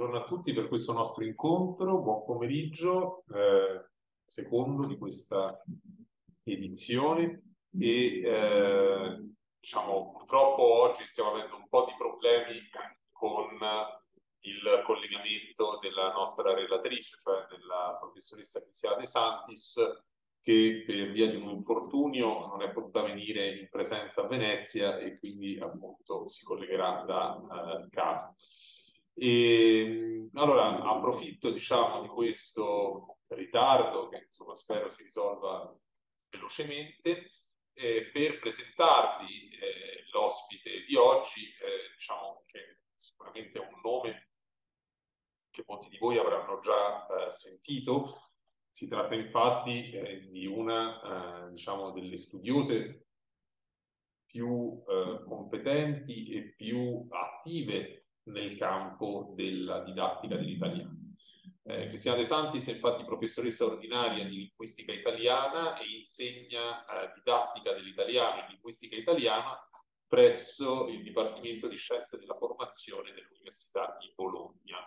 buongiorno a tutti per questo nostro incontro, buon pomeriggio, eh, secondo di questa edizione e eh, diciamo purtroppo oggi stiamo avendo un po' di problemi con il collegamento della nostra relatrice, cioè della professoressa Cristiana De Santis, che per via di un infortunio non è potuta venire in presenza a Venezia e quindi appunto si collegherà da eh, casa. E, ehm, allora, approfitto diciamo, di questo ritardo, che insomma, spero si risolva velocemente, eh, per presentarvi eh, l'ospite di oggi, eh, diciamo che sicuramente è un nome che molti di voi avranno già eh, sentito. Si tratta infatti eh, di una eh, diciamo, delle studiose più competenti e più attive nel campo della didattica dell'italiano. Eh, Cristina De Santis è infatti professoressa ordinaria di linguistica italiana e insegna eh, didattica dell'italiano e linguistica italiana presso il Dipartimento di Scienze della Formazione dell'Università di Bologna.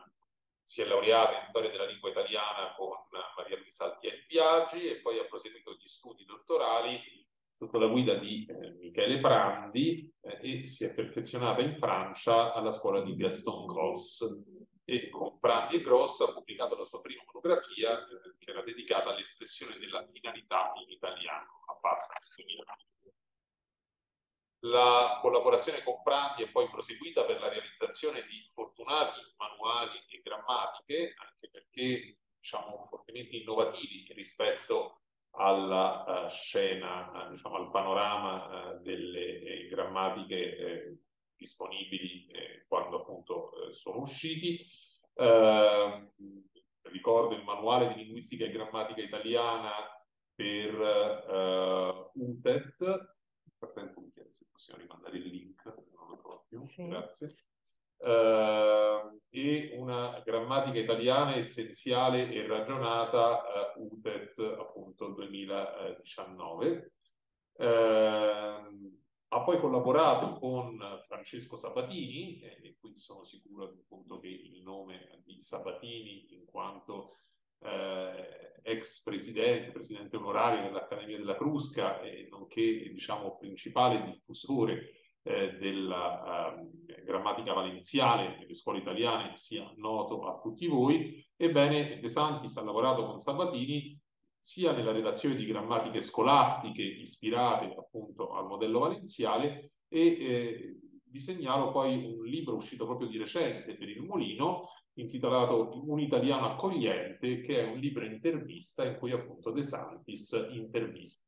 Si è laureata in storia della lingua italiana con Maria Luisa Altieri Biagi e poi ha proseguito gli studi dottorali sotto la guida di eh, Michele Brandi eh, e si è perfezionata in Francia alla scuola di Gaston Gross. E con Brandi e Gross ha pubblicato la sua prima monografia eh, che era dedicata all'espressione della finalità in italiano, a parte il 2000. La collaborazione con Brandi è poi proseguita per la realizzazione di fortunati manuali e grammatiche, anche perché diciamo, fortemente innovativi rispetto alla uh, scena, eh, diciamo, al panorama uh, delle eh, grammatiche eh, disponibili eh, quando appunto sono usciti. ricordo il manuale di linguistica e grammatica italiana per UTET. Nel frattempo mi chiedo se possiamo rimandare il link, non lo trovo più, sì. grazie eh, e una grammatica italiana essenziale e ragionata, eh, UTET appunto 2019. Eh, ha poi collaborato con Francesco Sabatini, eh, e qui sono sicuro appunto che il nome di Sabatini, in quanto eh, ex presidente, presidente onorario dell'Accademia della Crusca, e nonché diciamo principale diffusore eh, della eh, grammatica valenziale nelle scuole italiane sia noto a tutti voi. Ebbene, De Santis ha lavorato con Sabatini sia nella redazione di grammatiche scolastiche ispirate appunto al modello valenziale e eh, vi segnalo poi un libro uscito proprio di recente per il Molino intitolato Un italiano accogliente, che è un libro intervista in cui appunto De Santis intervista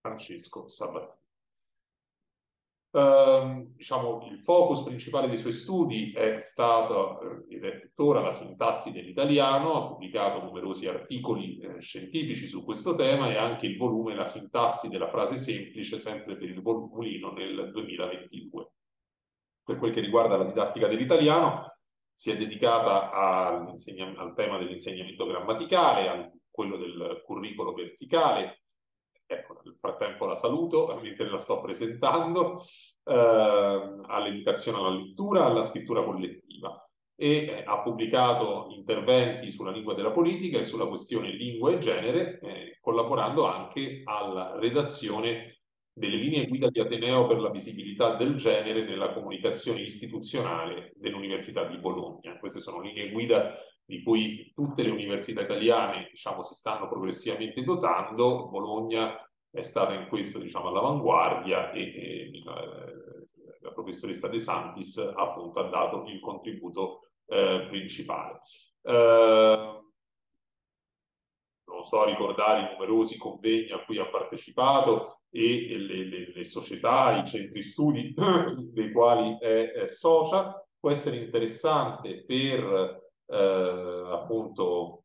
Francesco Sabatini eh, diciamo, il focus principale dei suoi studi è stato, eh, ed è tuttora, la sintassi dell'italiano, ha pubblicato numerosi articoli eh, scientifici su questo tema e anche il volume La sintassi della frase semplice, sempre per il Volpulino, nel 2022. Per quel che riguarda la didattica dell'italiano, si è dedicata al tema dell'insegnamento grammaticale, a quello del curriculum verticale, Ecco, nel frattempo la saluto mentre la sto presentando, eh, all'educazione alla lettura, alla scrittura collettiva e eh, ha pubblicato interventi sulla lingua della politica e sulla questione lingua e genere, eh, collaborando anche alla redazione delle linee guida di Ateneo per la visibilità del genere nella comunicazione istituzionale dell'Università di Bologna. Queste sono linee guida di cui tutte le università italiane diciamo, si stanno progressivamente dotando, Bologna è stata in questo diciamo, all'avanguardia e, e eh, la professoressa De Santis appunto ha dato il contributo eh, principale. Eh, non sto a ricordare i numerosi convegni a cui ha partecipato e, le, le, le, società, i centri studi dei quali è, è socia. Può essere interessante per eh, appunto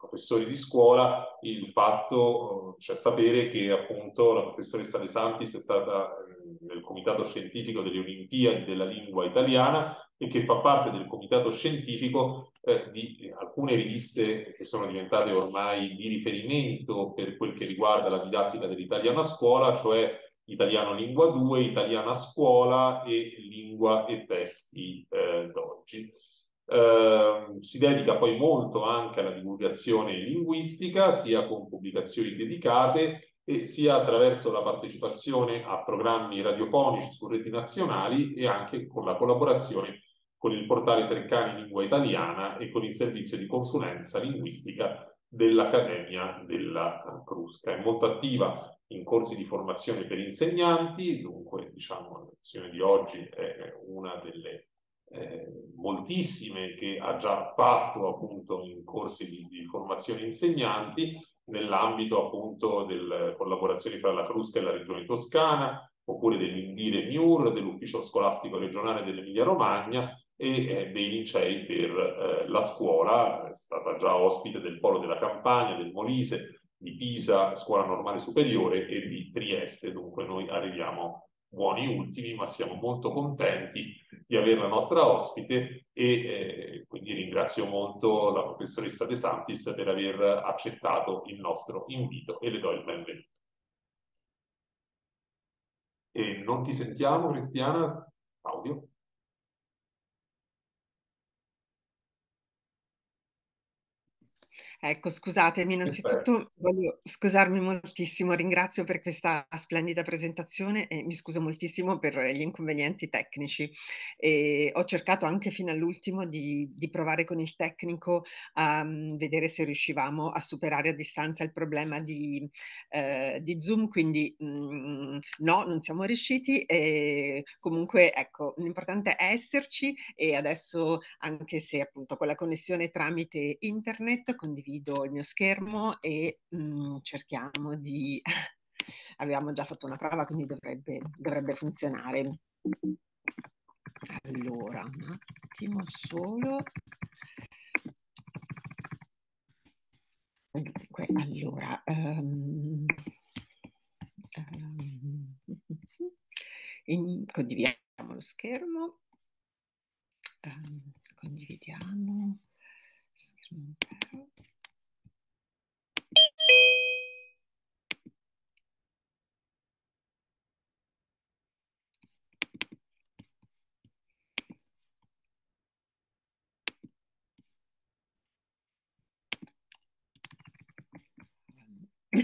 professori di scuola il fatto, eh, cioè sapere che appunto la professoressa De Santis è stata eh, nel comitato scientifico delle Olimpiadi della lingua italiana e che fa parte del comitato scientifico eh, di alcune riviste che sono diventate ormai di riferimento per quel che riguarda la didattica dell'italiano a scuola, cioè Italiano Lingua 2, Italiana Scuola e Lingua e Testi eh, d'oggi. Eh, si dedica poi molto anche alla divulgazione linguistica, sia con pubblicazioni dedicate e sia attraverso la partecipazione a programmi radiofonici su reti nazionali e anche con la collaborazione con il portale Treccani in lingua italiana e con il servizio di consulenza linguistica dell'Accademia della eh, Crusca. È molto attiva in corsi di formazione per insegnanti, dunque diciamo la lezione di oggi è una delle eh, moltissime che ha già fatto appunto in corsi di, di formazione insegnanti nell'ambito appunto delle collaborazioni tra la Crusca e la Regione Toscana, oppure dell'Indire Miur, dell'Ufficio Scolastico Regionale dell'Emilia Romagna e eh, dei licei per eh, la scuola, è stata già ospite del Polo della Campania, del Molise, di Pisa, Scuola Normale Superiore e di Trieste, dunque noi arriviamo buoni ultimi, ma siamo molto contenti di avere la nostra ospite e eh, quindi ringrazio molto la professoressa De Santis per aver accettato il nostro invito e le do il benvenuto. E non ti sentiamo Cristiana? Audio? Ecco, scusatemi, innanzitutto voglio scusarmi moltissimo, ringrazio per questa splendida presentazione e mi scuso moltissimo per gli inconvenienti tecnici. E ho cercato anche fino all'ultimo di, di, provare con il tecnico a um, vedere se riuscivamo a superare a distanza il problema di, eh, di Zoom, quindi mh, mm, no, non siamo riusciti. E comunque, ecco, l'importante è esserci e adesso anche se appunto con la connessione tramite internet condividiamo condivido il mio schermo e mh, mm, cerchiamo di... Abbiamo già fatto una prova, quindi dovrebbe, dovrebbe funzionare. Allora, un attimo solo. Dunque, allora... Um, um, condividiamo lo schermo. Um, condividiamo schermo intero.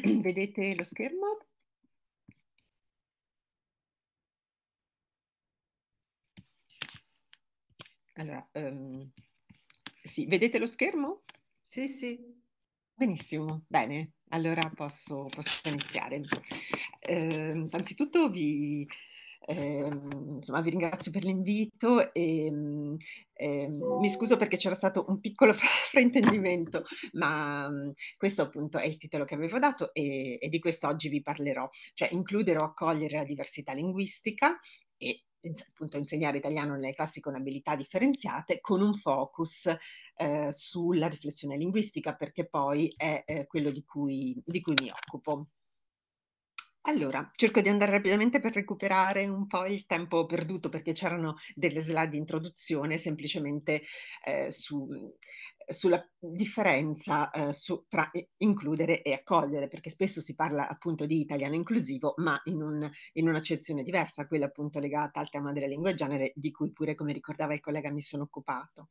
Vedete lo schermo? Allora, um, sì, vedete lo schermo? Sì, sì. Benissimo, bene, allora posso, posso iniziare. Eh, innanzitutto vi, eh, insomma, vi ringrazio per l'invito e eh, mi scuso perché c'era stato un piccolo fraintendimento, ma mm, questo appunto è il titolo che avevo dato e, e di questo oggi vi parlerò, cioè includere o accogliere la diversità linguistica e appunto insegnare italiano nelle classi con abilità differenziate con un focus eh, sulla riflessione linguistica perché poi è eh, quello di cui, di cui mi occupo. Allora, cerco di andare rapidamente per recuperare un po' il tempo perduto perché c'erano delle slide di introduzione semplicemente eh, su, sulla differenza eh, su, tra includere e accogliere, perché spesso si parla appunto di italiano inclusivo, ma in, un, in un'accezione diversa, quella appunto legata al tema della lingua e genere, di cui pure, come ricordava il collega, mi sono occupato.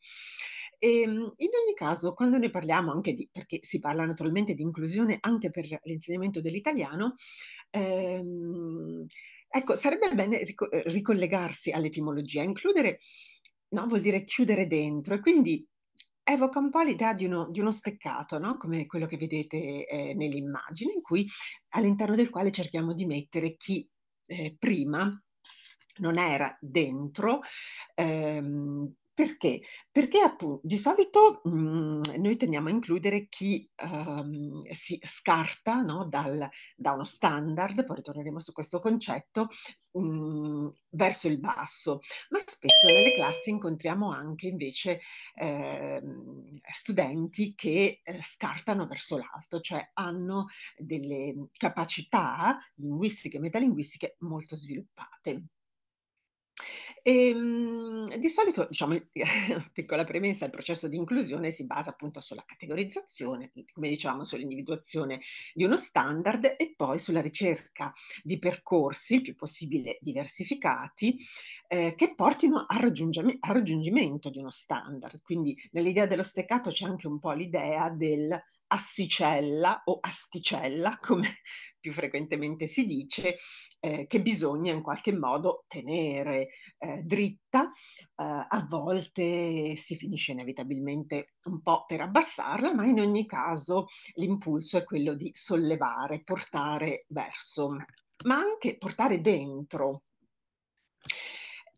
Ehm, in ogni caso, quando ne parliamo anche di, perché si parla naturalmente di inclusione anche per l'insegnamento dell'italiano, ehm, ecco, sarebbe bene rico- eh, ricollegarsi all'etimologia, includere, no, vuol dire chiudere dentro, e quindi evoca un po' l'idea di uno, di uno steccato, no? come quello che vedete eh, nell'immagine, in cui, all'interno del quale cerchiamo di mettere chi eh, prima non era dentro, ehm, perché? Perché appunto di solito mh, mhmm, noi tendiamo a includere chi ehm, si scarta no, dal, da uno standard, poi ritorneremo su questo concetto, mh, mhmm, verso il basso, ma spesso nelle classi incontriamo anche invece ehm, studenti che eh, scartano verso l'alto, cioè hanno delle capacità linguistiche e metalinguistiche molto sviluppate. E, ehm, di solito, diciamo, piccola premessa, il processo di inclusione si basa appunto sulla categorizzazione, come dicevamo, sull'individuazione di uno standard e poi sulla ricerca di percorsi il più possibile diversificati eh, che portino al, al raggiungimento di uno standard. Quindi nell'idea dello steccato c'è anche un po' l'idea del assicella o asticella, come più frequentemente si dice, eh, che bisogna in qualche modo tenere eh, dritta, eh, a volte si finisce inevitabilmente un po' per abbassarla, ma in ogni caso l'impulso è quello di sollevare, portare verso, ma anche portare dentro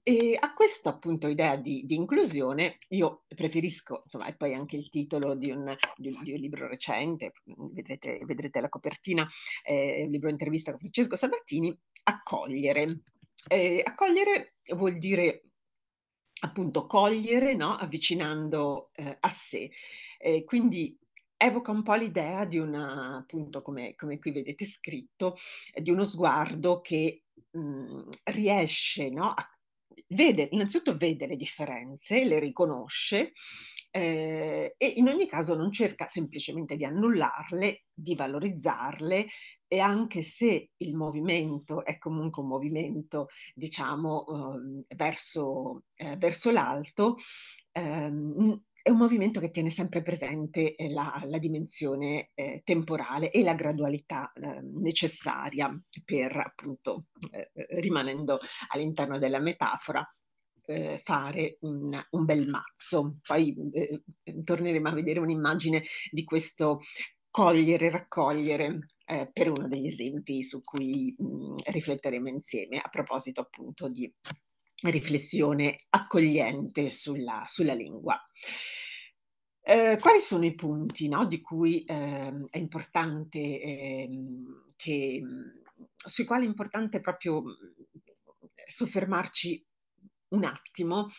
e a questa appunto idea di, di, inclusione io preferisco, insomma, e poi anche il titolo di un, di un, di un libro recente, mm, vedrete, vedrete la copertina, eh, un libro intervista con Francesco Salvattini, accogliere. Eh, accogliere vuol dire appunto cogliere, no? avvicinando eh, a sé. Eh, quindi evoca un po' l'idea di una, appunto come, come qui vedete scritto, di uno sguardo che mh, mm, riesce no? a vede, innanzitutto vede le differenze, le riconosce eh, e in ogni caso non cerca semplicemente di annullarle, di valorizzarle e anche se il movimento è comunque un movimento, diciamo, eh, verso, eh, verso l'alto, eh, è un movimento che tiene sempre presente eh, la, la dimensione eh, temporale e la gradualità eh, necessaria per, appunto, eh, eh rimanendo all'interno della metafora, eh, fare un, un, bel mazzo. Poi torneremo a vedere un'immagine di questo cogliere, raccogliere per uno degli esempi su cui mh, mm, rifletteremo insieme a proposito appunto di riflessione accogliente sulla, sulla lingua. Eh, quali sono i punti no, di cui eh, è importante eh, che, sui quali è importante proprio mm, soffermarci un attimo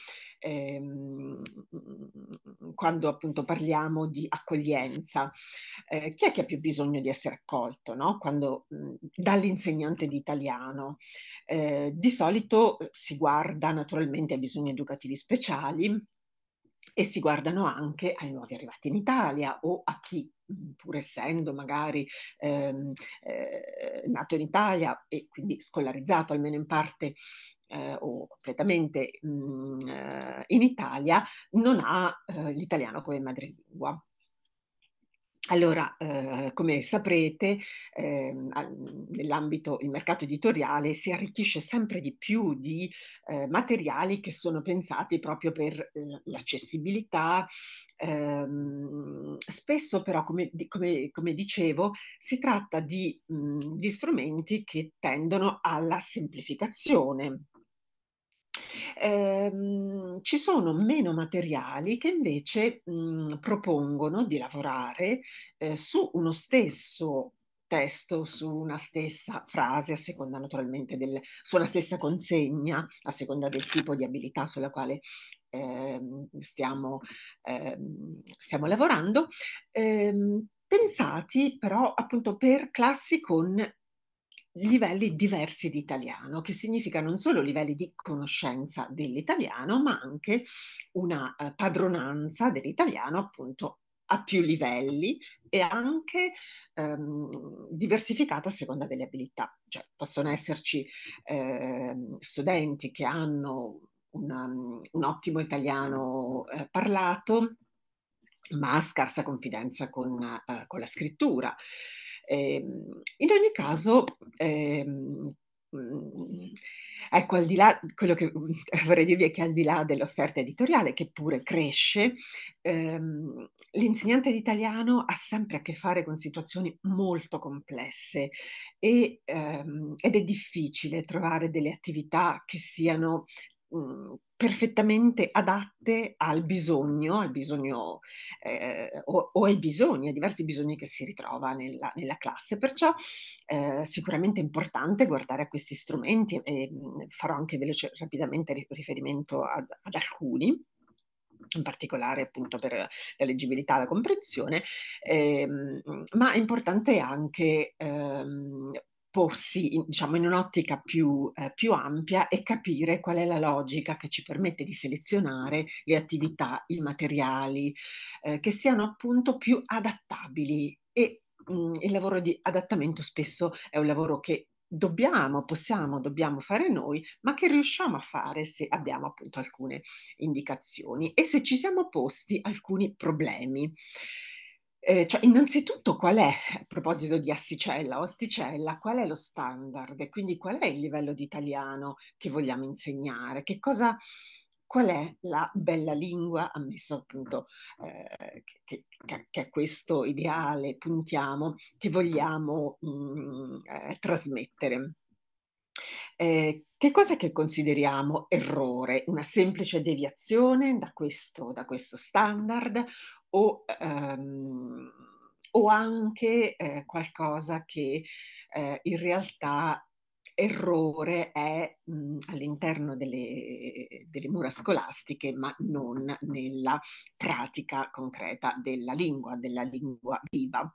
ehm, mm, quando appunto parliamo di accoglienza. Eh, chi è che ha più bisogno di essere accolto no? quando, mm, dall'insegnante di italiano? Eh, di solito eh, si guarda naturalmente ai bisogni educativi speciali e si guardano anche ai nuovi arrivati in Italia o a chi mm, pur essendo magari ehm, eh, nato in Italia e quindi scolarizzato almeno in parte eh, o completamente mh, mm, eh, in Italia non ha eh, l'italiano come madrelingua. Allora, eh, come saprete, eh, nell'ambito del mercato editoriale si arricchisce sempre di più di eh, materiali che sono pensati proprio per eh, l'accessibilità. Ehm, spesso però, come, di, come, come, dicevo, si tratta di, mh, mm, di strumenti che tendono alla semplificazione Ehm, ci sono meno materiali che invece mh, mhmm, propongono di lavorare eh, su uno stesso testo, su una stessa frase, a seconda naturalmente del, su una stessa consegna, a seconda del tipo di abilità sulla quale ehm, stiamo, ehm, stiamo, lavorando, ehm, pensati però appunto per classi con livelli diversi di italiano, che significa non solo livelli di conoscenza dell'italiano, ma anche una eh, padronanza dell'italiano appunto a più livelli e anche ehm, diversificata a seconda delle abilità. Cioè possono esserci eh, studenti che hanno una, un ottimo italiano eh, parlato, ma scarsa confidenza con, eh, con la scrittura. Ehm, in ogni caso, ehm, mm, ecco, al di là, quello che vorrei dirvi è che al di là dell'offerta editoriale, che pure cresce, ehm, l'insegnante di italiano ha sempre a che fare con situazioni molto complesse e, ehm, ed è difficile trovare delle attività che siano Mhmm, perfettamente adatte al bisogno, al bisogno eh, o, o, ai bisogni, ai diversi bisogni che si ritrova nella, nella classe. Perciò eh, sicuramente è importante guardare a questi strumenti e mhmm, farò anche veloce, rapidamente riferimento ad, ad alcuni in particolare appunto per la leggibilità e la comprensione, ehm, ma è importante anche ehm, porsi diciamo, in un'ottica più, eh, più, ampia e capire qual è la logica che ci permette di selezionare le attività, i materiali, eh, che siano appunto più adattabili. E mh, mm, il lavoro di adattamento spesso è un lavoro che dobbiamo, possiamo, dobbiamo fare noi, ma che riusciamo a fare se abbiamo appunto alcune indicazioni e se ci siamo posti alcuni problemi. Eh, cioè, innanzitutto qual è, a proposito di Assicella, Osticella, qual è lo standard e quindi qual è il livello di italiano che vogliamo insegnare? Che cosa, qual è la bella lingua, ammesso appunto eh, che, che, che, a questo ideale puntiamo, che vogliamo mh, mm, eh, trasmettere? Eh, che cosa è che consideriamo errore? Una semplice deviazione da questo, da questo standard o, ehm, o anche eh, qualcosa che eh, in realtà errore è mh, mm, all'interno delle, delle, mura scolastiche, ma non nella pratica concreta della lingua, della lingua viva.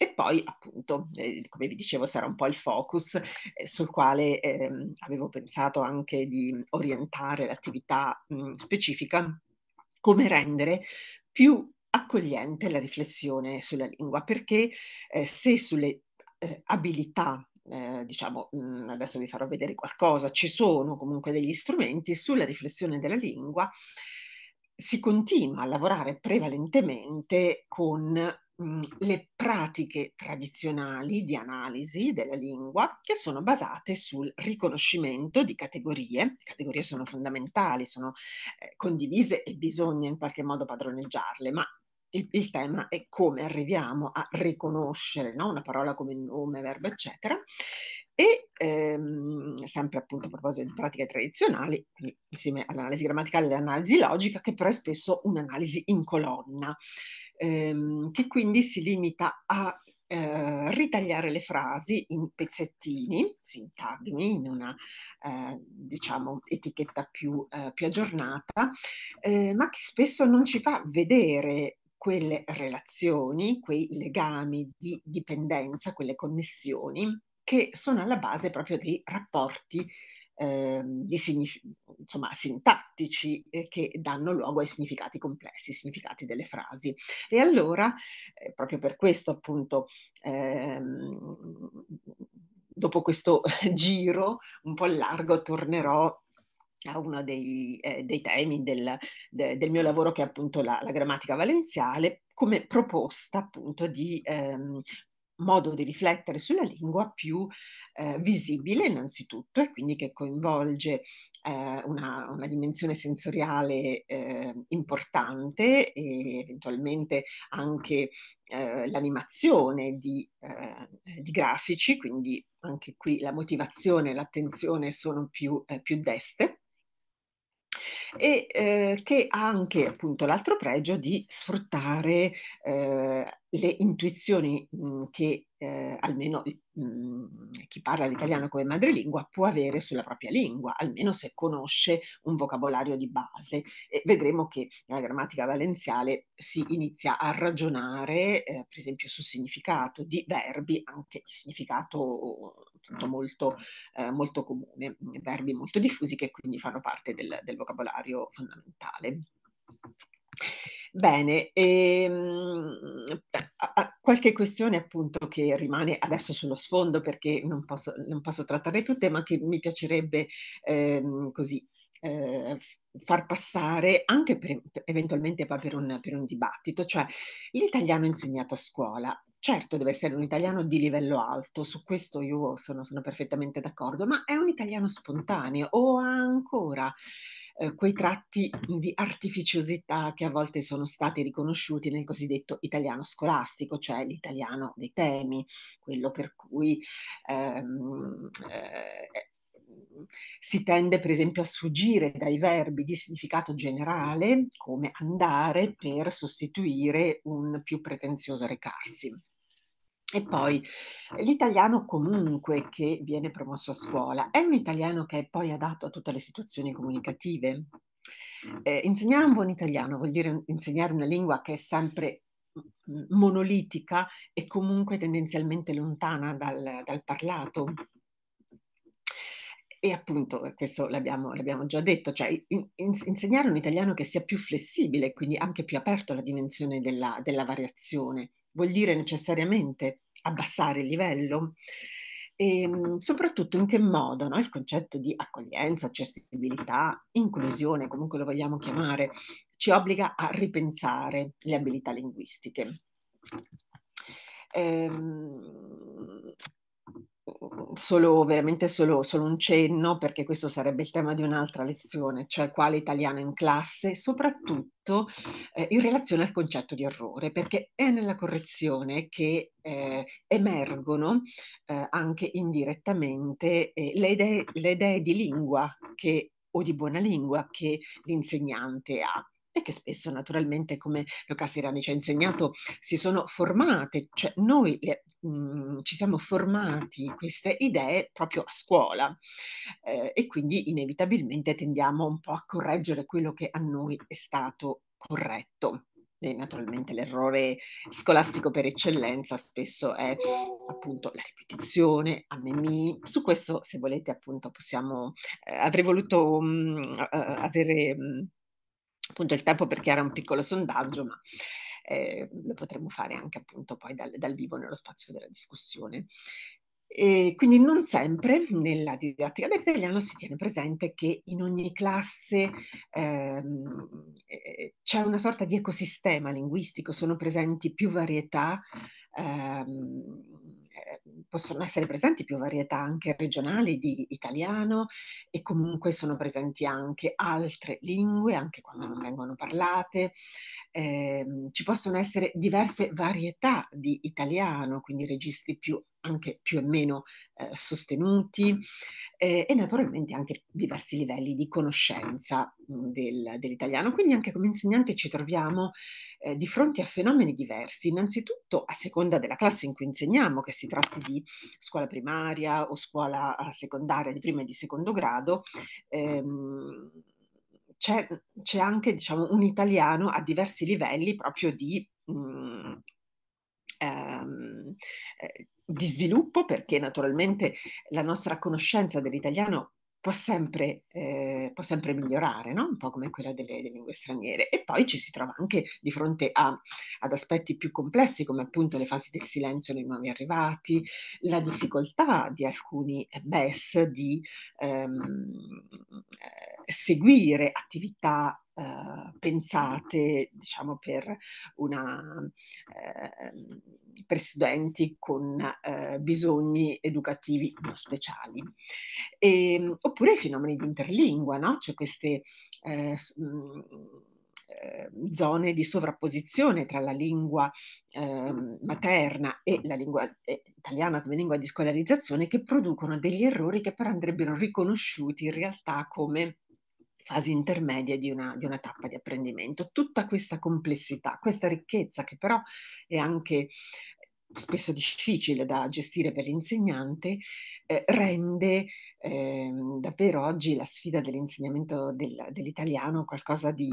E poi, appunto, eh, come vi dicevo, sarà un po' il focus eh, sul quale eh, avevo pensato anche di orientare l'attività mh, mm, specifica, come rendere più accogliente la riflessione sulla lingua, perché eh, se sulle eh, abilità eh, diciamo, mh, mm, adesso vi farò vedere qualcosa, ci sono comunque degli strumenti sulla riflessione della lingua, si continua a lavorare prevalentemente con mh, mhmm, le pratiche tradizionali di analisi della lingua che sono basate sul riconoscimento di categorie. Le categorie sono fondamentali, sono eh, condivise e bisogna in qualche modo padroneggiarle, ma il, il, tema è come arriviamo a riconoscere no? una parola come nome, verbo, eccetera. E ehm, sempre appunto a proposito di pratiche tradizionali, insieme all'analisi grammaticale e all'analisi logica, che però è spesso un'analisi in colonna ehm, che quindi si limita a eh, ritagliare le frasi in pezzettini, sintagmi, in una eh, diciamo etichetta più, eh, più aggiornata, eh, ma che spesso non ci fa vedere quelle relazioni, quei legami di dipendenza, quelle connessioni che sono alla base proprio dei rapporti Ehm, di signif- insomma, sintattici eh, che danno luogo ai significati complessi, significati delle frasi. E allora, eh, proprio per questo appunto, ehm, dopo questo giro un po' largo tornerò a uno dei, eh, dei temi del, de, del, mio lavoro che è appunto la, la grammatica valenziale come proposta appunto di ehm, modo di riflettere sulla lingua più eh, visibile innanzitutto e quindi che coinvolge eh, una, una, dimensione sensoriale eh, importante e eventualmente anche eh, l'animazione di, eh, di, grafici, quindi anche qui la motivazione e l'attenzione sono più, eh, più deste e eh, che ha anche appunto l'altro pregio di sfruttare eh, le intuizioni mh, mm, che eh, almeno mh, mm, chi parla l'italiano come madrelingua può avere sulla propria lingua, almeno se conosce un vocabolario di base. E vedremo che nella grammatica valenziale si inizia a ragionare, eh, per esempio, sul significato di verbi, anche di significato soprattutto molto, eh, molto comune, mm, verbi molto diffusi che quindi fanno parte del, del vocabolario fondamentale. Bene, ehm, qualche questione appunto che rimane adesso sullo sfondo perché non posso, non posso trattare tutte, ma che mi piacerebbe ehm, così eh, far passare anche per, eventualmente per un, per un, dibattito, cioè l'italiano insegnato a scuola. Certo, deve essere un italiano di livello alto, su questo io sono, sono perfettamente d'accordo, ma è un italiano spontaneo o ha ancora eh, quei tratti di artificiosità che a volte sono stati riconosciuti nel cosiddetto italiano scolastico, cioè l'italiano dei temi, quello per cui ehm, eh, si tende per esempio a sfuggire dai verbi di significato generale come andare per sostituire un più pretenzioso recarsi. E poi l'italiano comunque che viene promosso a scuola è un italiano che è poi adatto a tutte le situazioni comunicative. Eh, insegnare un buon italiano vuol dire insegnare una lingua che è sempre mm, monolitica e comunque tendenzialmente lontana dal, dal parlato. E appunto, eh, questo l'abbiamo, l'abbiamo già detto, cioè in, insegnare un italiano che sia più flessibile, quindi anche più aperto alla dimensione della, della variazione vuol dire necessariamente abbassare il livello? E ehm, soprattutto in che modo no? il concetto di accoglienza, accessibilità, inclusione, comunque lo vogliamo chiamare, ci obbliga a ripensare le abilità linguistiche. Ehm, Mhmm, solo, veramente solo, solo, un cenno, perché questo sarebbe il tema di un'altra lezione, cioè quale italiano in classe, soprattutto eh, in relazione al concetto di errore, perché è nella correzione che eh, emergono eh, anche indirettamente eh, le idee, le idee di lingua che, o di buona lingua che l'insegnante ha e che spesso naturalmente, come Lucas Irani ci ha insegnato, si sono formate, cioè noi le, Mhmm, ci siamo formati queste idee proprio a scuola eh, e quindi inevitabilmente tendiamo un po' a correggere quello che a noi è stato corretto. E naturalmente l'errore scolastico per eccellenza spesso è appunto la ripetizione, anemie. Su questo, se volete, appunto, possiamo. Eh, avrei voluto mh, mhmm, uh, eh, avere mh, mhmm, appunto il tempo perché era un piccolo sondaggio, ma eh, lo potremmo fare anche appunto poi dal, dal vivo nello spazio della discussione. E quindi non sempre nella didattica dell'italiano si tiene presente che in ogni classe ehm, eh, c'è una sorta di ecosistema linguistico, sono presenti più varietà ehm, eh, possono essere presenti più varietà anche regionali di italiano e comunque sono presenti anche altre lingue, anche quando non vengono parlate. Eh, ci possono essere diverse varietà di italiano, quindi registri più anche più e meno eh, sostenuti eh, e naturalmente anche diversi livelli di conoscenza mh, mm, del, dell'italiano. Quindi anche come insegnante ci troviamo eh, di fronte a fenomeni diversi, innanzitutto a seconda della classe in cui insegniamo, che si tratti di di scuola primaria o scuola secondaria di prima e di secondo grado, ehm, c'è, c'è, anche diciamo, un italiano a diversi livelli proprio di, mh, mhmm, ehm, eh, di sviluppo, perché naturalmente la nostra conoscenza dell'italiano può sempre, eh, può sempre migliorare, no? un po' come quella delle, delle, lingue straniere. E poi ci si trova anche di fronte a, ad aspetti più complessi, come appunto le fasi del silenzio dei nuovi arrivati, la difficoltà di alcuni BES di ehm, seguire attività Uh, pensate diciamo, per, una, uh, per studenti con uh, bisogni educativi non speciali. E, ehm, oppure i fenomeni di interlingua, no? cioè queste eh, mm, zone di sovrapposizione tra la lingua eh, materna e la lingua eh, italiana come lingua di scolarizzazione che producono degli errori che però andrebbero riconosciuti in realtà come fasi intermedie di una, di una, tappa di apprendimento. Tutta questa complessità, questa ricchezza che però è anche eh, spesso difficile da gestire per l'insegnante, eh, rende eh, davvero oggi la sfida dell'insegnamento del, dell'italiano qualcosa di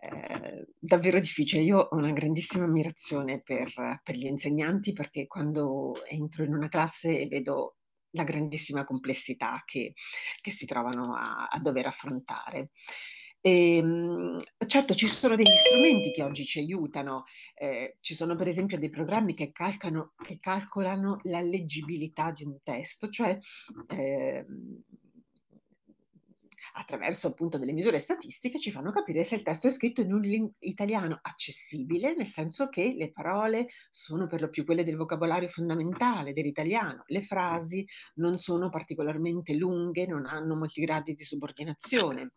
eh, davvero difficile. Io ho una grandissima ammirazione per, per gli insegnanti perché quando entro in una classe e vedo la grandissima complessità che, che si trovano a, a dover affrontare. E, ehm, certo, ci sono degli strumenti che oggi ci aiutano, eh, ci sono per esempio dei programmi che, calcano, che calcolano la leggibilità di un testo, cioè eh, attraverso appunto delle misure statistiche, ci fanno capire se il testo è scritto in un ling- italiano accessibile, nel senso che le parole sono per lo più quelle del vocabolario fondamentale dell'italiano, le frasi non sono particolarmente lunghe, non hanno molti gradi di subordinazione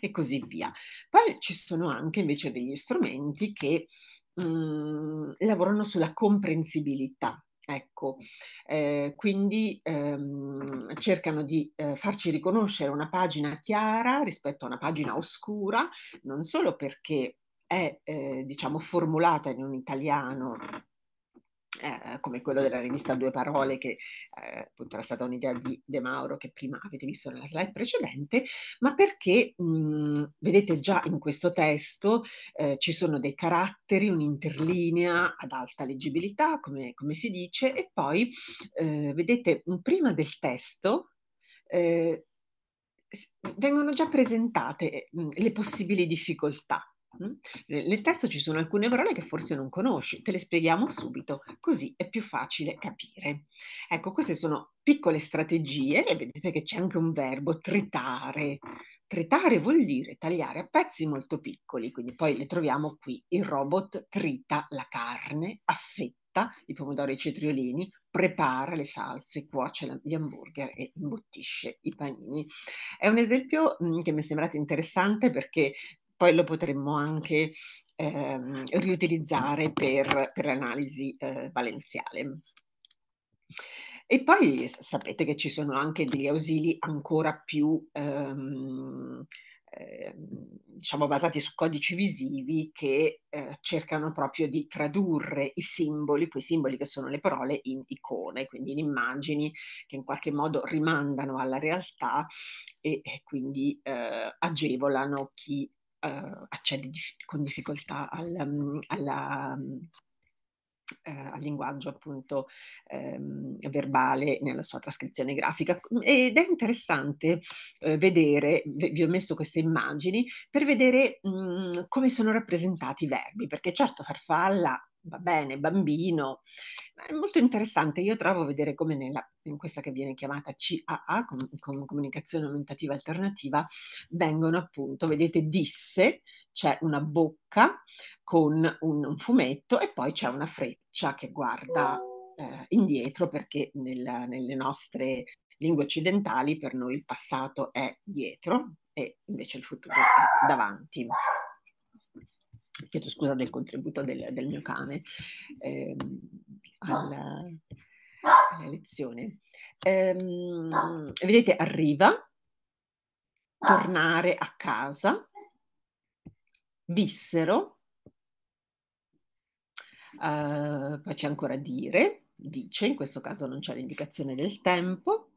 e così via. Poi ci sono anche invece degli strumenti che mh, mm, lavorano sulla comprensibilità Ecco, eh, quindi ehm, cercano di eh, farci riconoscere una pagina chiara rispetto a una pagina oscura, non solo perché è, eh, diciamo, formulata in un italiano eh, come quello della rivista Due Parole, che eh, appunto era stata un'idea di De Mauro che prima avete visto nella slide precedente, ma perché mh, mm, vedete già in questo testo eh, ci sono dei caratteri, un'interlinea ad alta leggibilità, come, come si dice, e poi eh, vedete prima del testo eh, vengono già presentate mh, eh, le possibili difficoltà Mm? Nel testo ci sono alcune parole che forse non conosci, te le spieghiamo subito, così è più facile capire. Ecco, queste sono piccole strategie e vedete che c'è anche un verbo tritare. Tritare vuol dire tagliare a pezzi molto piccoli, quindi poi le troviamo qui. Il robot trita la carne, affetta i pomodori e i cetriolini, prepara le salse, cuoce gli hamburger e imbottisce i panini. È un esempio mm, che mi è sembrato interessante perché poi lo potremmo anche ehm, riutilizzare per, per l'analisi eh, valenziale. E poi sapete che ci sono anche degli ausili ancora più ehm, ehm, diciamo basati su codici visivi che eh, cercano proprio di tradurre i simboli, quei simboli che sono le parole, in icone, quindi in immagini che in qualche modo rimandano alla realtà e, e quindi eh, agevolano chi uh, eh, accedi dif- con difficoltà al, um, alla, um, eh, al linguaggio appunto ehm, verbale nella sua trascrizione grafica ed è interessante eh, vedere, vi ho messo queste immagini per vedere mh, mm, come sono rappresentati i verbi, perché certo farfalla va bene, bambino. È molto interessante, io trovo vedere come nella, in questa che viene chiamata CAA, com, com, comunicazione aumentativa alternativa, vengono appunto, vedete, disse, c'è una bocca con un, un fumetto e poi c'è una freccia che guarda eh, indietro perché nella, nelle nostre lingue occidentali per noi il passato è dietro e invece il futuro è davanti chiedo scusa del contributo del, del mio cane eh, alla, alla, lezione. Ehm, vedete, arriva, tornare a casa, vissero, eh, poi c'è ancora dire, dice, in questo caso non c'è l'indicazione del tempo,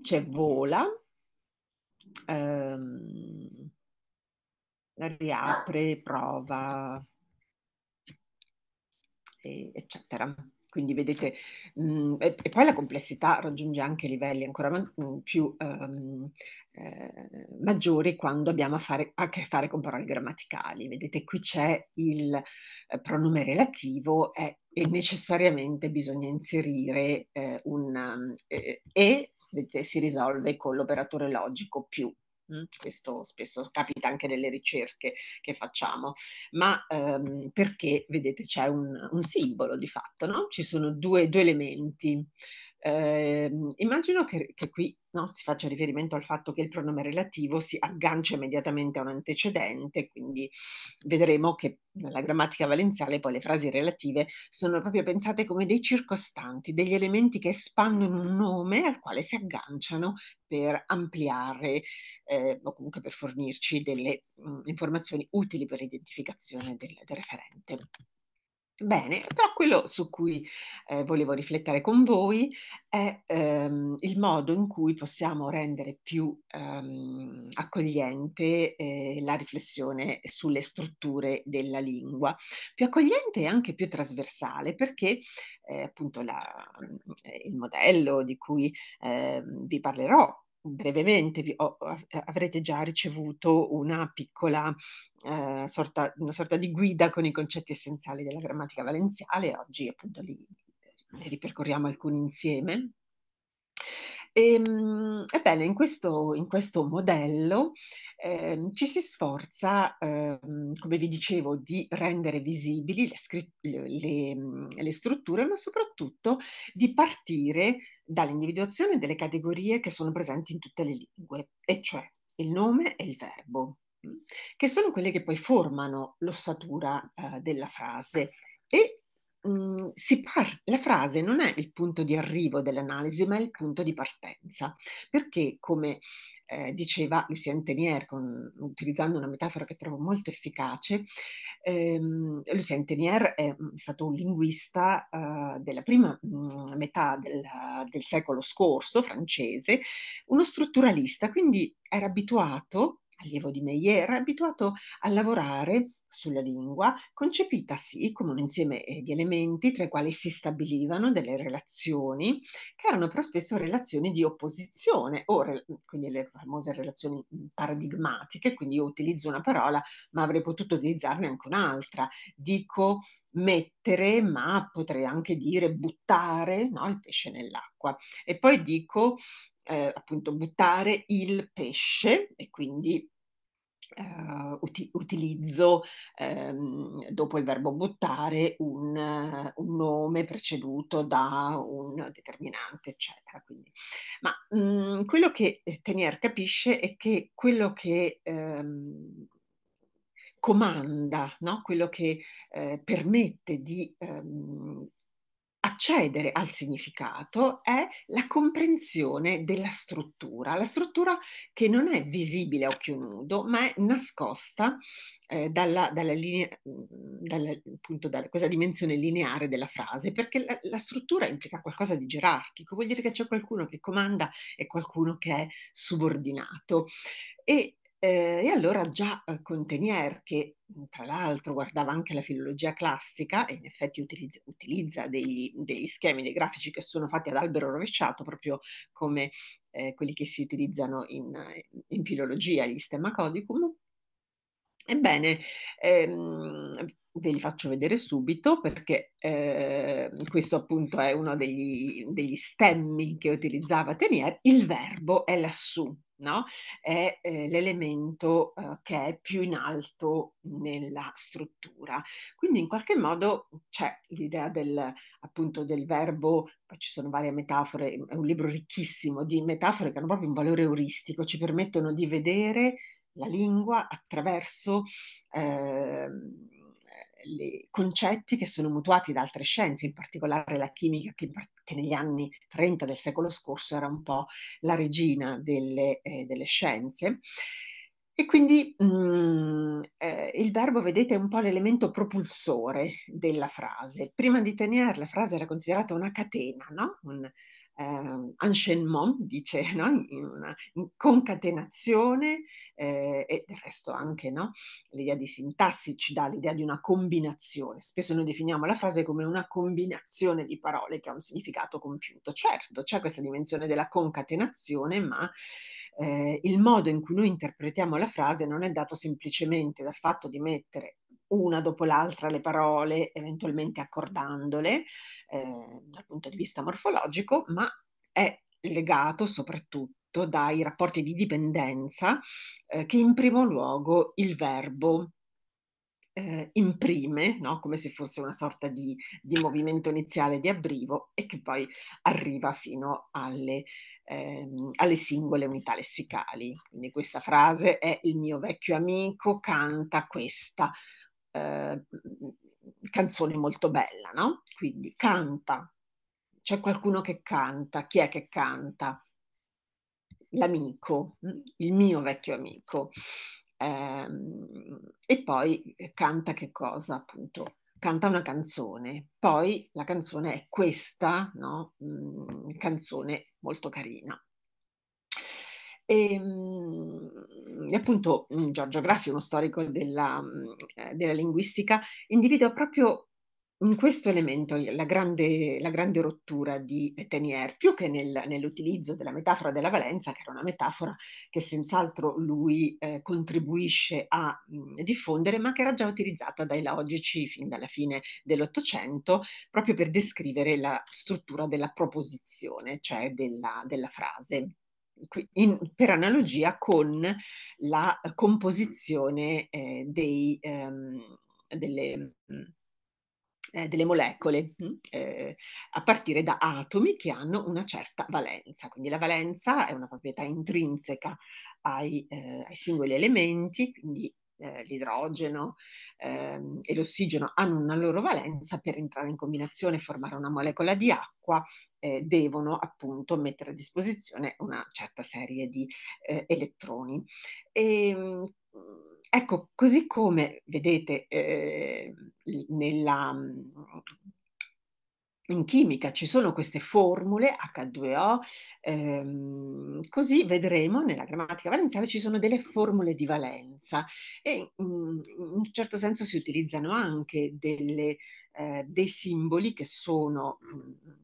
c'è vola, ehm, riapre, prova, eccetera. Quindi vedete, mh, mm, e, e, poi la complessità raggiunge anche livelli ancora mh, mm, più um, eh, maggiori quando abbiamo a, fare, a, che fare con parole grammaticali. Vedete, qui c'è il eh, pronome relativo eh, e necessariamente bisogna inserire eh, un eh, e, vedete, si risolve con l'operatore logico più Mm, questo spesso capita anche nelle ricerche che facciamo, ma ehm, perché vedete c'è un, un simbolo di fatto, no? ci sono due, due elementi. Eh, immagino che, che qui no, si faccia riferimento al fatto che il pronome relativo si aggancia immediatamente a un antecedente, quindi vedremo che nella grammatica valenziale poi le frasi relative sono proprio pensate come dei circostanti, degli elementi che espandono un nome al quale si agganciano per ampliare eh, o comunque per fornirci delle mh, mm, informazioni utili per l'identificazione del, del referente. Bene, però quello su cui eh, volevo riflettere con voi è ehm, il modo in cui possiamo rendere più ehm, accogliente eh, la riflessione sulle strutture della lingua, più accogliente e anche più trasversale, perché eh, appunto la- eh, il modello di cui ehm, vi parlerò brevemente vi, o, eh, avrete già ricevuto una piccola eh, sorta, una sorta di guida con i concetti essenziali della grammatica valenziale, oggi appunto li, ne ripercorriamo alcuni insieme. Ehm, ebbene, in questo, in questo modello eh, ci si sforza, eh, come vi dicevo, di rendere visibili le, scritt- le, mm, le strutture, ma soprattutto di partire dall'individuazione delle categorie che sono presenti in tutte le lingue, e cioè il nome e il verbo mm, che sono quelle che poi formano l'ossatura eh, della frase e mh, mhmm, par- la frase non è il punto di arrivo dell'analisi, ma è il punto di partenza, perché come eh, diceva Lucien Tenier, con, utilizzando una metafora che trovo molto efficace, ehm, Lucien Tenier è mhmm, stato un linguista eh, della prima mh, mhmm, metà del, del secolo scorso, francese, uno strutturalista, quindi era abituato allievo di Meyer, abituato a lavorare sulla lingua, concepita sì come un insieme eh, di elementi tra i quali si stabilivano delle relazioni, che erano però spesso relazioni di opposizione, o re- quindi le famose relazioni paradigmatiche, quindi io utilizzo una parola ma avrei potuto utilizzarne anche un'altra, dico mettere ma potrei anche dire buttare no, il pesce nell'acqua e poi dico eh, appunto buttare il pesce e quindi Uh, uti- utilizzo ehm, dopo il verbo buttare un, uh, un, nome preceduto da un determinante, eccetera. Quindi. Ma mh, mm, quello che eh, Tenier capisce è che quello che ehm, comanda, no? quello che eh, permette di ehm, accedere al significato è la comprensione della struttura, la struttura che non è visibile a occhio nudo, ma è nascosta eh, dalla, dalla, linea, mm, dalla, appunto, da questa dimensione lineare della frase, perché la, la, struttura implica qualcosa di gerarchico, vuol dire che c'è qualcuno che comanda e qualcuno che è subordinato. E eh, e allora già eh, uhm, Contenier, che mhmm, tra l'altro guardava anche la filologia classica e in effetti utilizza, utilizza degli, degli, schemi, dei grafici che sono fatti ad albero rovesciato, proprio come eh, quelli che si utilizzano in, in filologia, gli stemma codicum, ebbene, ehm, ve li faccio vedere subito perché eh, questo appunto è uno degli, degli stemmi che utilizzava Tenier, il verbo è lassù no? è eh, l'elemento eh, che è più in alto nella struttura. Quindi in qualche modo c'è l'idea del, appunto, del verbo, poi ci sono varie metafore, è un libro ricchissimo di metafore che hanno proprio un valore euristico, ci permettono di vedere la lingua attraverso... Eh, concetti che sono mutuati da altre scienze, in particolare la chimica che che negli anni 30 del secolo scorso era un po' la regina delle, eh, delle scienze. E quindi mh, mm, eh, il verbo, vedete, è un po' l'elemento propulsore della frase. Prima di Tenier la frase era considerata una catena, no? un, eh, enchaînement, dice, no? in una in concatenazione eh, e del resto anche no? l'idea di sintassi ci dà l'idea di una combinazione. Spesso noi definiamo la frase come una combinazione di parole che ha un significato compiuto. Certo, c'è questa dimensione della concatenazione, ma eh, il modo in cui noi interpretiamo la frase non è dato semplicemente dal fatto di mettere una dopo l'altra le parole, eventualmente accordandole eh, dal punto di vista morfologico, ma è legato soprattutto dai rapporti di dipendenza eh, che in primo luogo il verbo eh, imprime, no? come se fosse una sorta di, di, movimento iniziale di abbrivo e che poi arriva fino alle, ehm, alle singole unità lessicali. Quindi questa frase è il mio vecchio amico canta questa eh, canzone molto bella, no? Quindi canta, c'è qualcuno che canta, chi è che canta? L'amico, il mio vecchio amico. Ehm, e poi eh, canta che cosa appunto? Canta una canzone, poi la canzone è questa, no? canzone molto carina. E, ehm, Mhmm, appunto mhmm, Giorgio Graffi, uno storico della, mhmm, eh, della linguistica, individua proprio in questo elemento la grande, la grande rottura di Tenier, più che nel, nell'utilizzo della metafora della valenza, che era una metafora che senz'altro lui eh, contribuisce a mh, diffondere, ma che era già utilizzata dai logici fin dalla fine dell'Ottocento, proprio per descrivere la struttura della proposizione, cioè della, della frase in, per analogia con la composizione eh, dei, ehm, delle, mm, eh, delle, molecole mm, eh, a partire da atomi che hanno una certa valenza. Quindi la valenza è una proprietà intrinseca ai, eh, ai singoli elementi, quindi eh, l'idrogeno ehm, e l'ossigeno hanno una loro valenza per entrare in combinazione e formare una molecola di acqua, eh, devono appunto mettere a disposizione una certa serie di eh, elettroni. E, ehm, ecco, così come vedete eh, nella in chimica ci sono queste formule H2O, ehm, così vedremo nella grammatica valenziale ci sono delle formule di valenza e mm, in un certo senso si utilizzano anche delle, eh, dei simboli che sono... Mh, mm,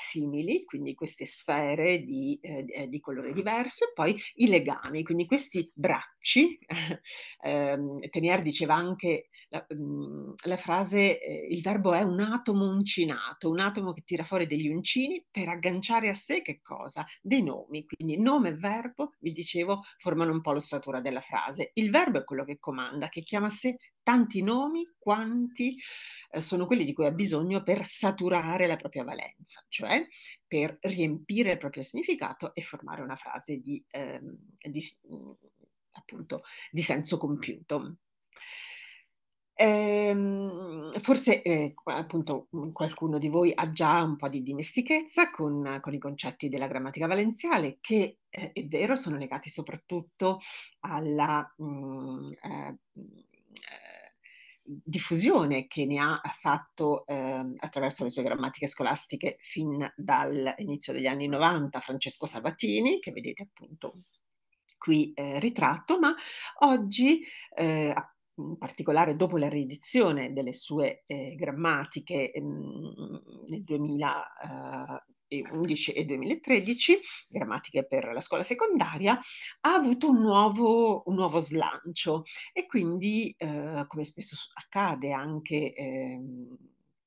simili, quindi queste sfere di, eh, di eh, colore ah. diverso, e poi i legami, quindi questi bracci. ehm, Tenier diceva anche la, mhmm, la frase, eh, il verbo è un atomo uncinato, un atomo che tira fuori degli uncini per agganciare a sé che cosa? Dei nomi, quindi nome e verbo, vi dicevo, formano un po' l'ossatura della frase. Il verbo è quello che comanda, che chiama a sé tanti nomi quanti eh, sono quelli di cui ha bisogno per saturare la propria valenza, cioè per riempire il proprio significato e formare una frase di, eh, di, mm, appunto, di senso compiuto. Eh, forse eh, appunto mm, qualcuno di voi ha già un po' di dimestichezza con, con i concetti della grammatica valenziale che eh, è vero sono legati soprattutto alla mh, mm, eh, diffusione che ne ha fatto eh, attraverso le sue grammatiche scolastiche fin dall'inizio degli anni 90 Francesco Sabatini, che vedete appunto qui eh, ritratto, ma oggi eh, in particolare dopo la riedizione delle sue eh, grammatiche mh, ehm, nel 2000, 2011 e 2013, grammatiche per la scuola secondaria, ha avuto un nuovo, un nuovo slancio e quindi, eh, come spesso accade anche... Eh,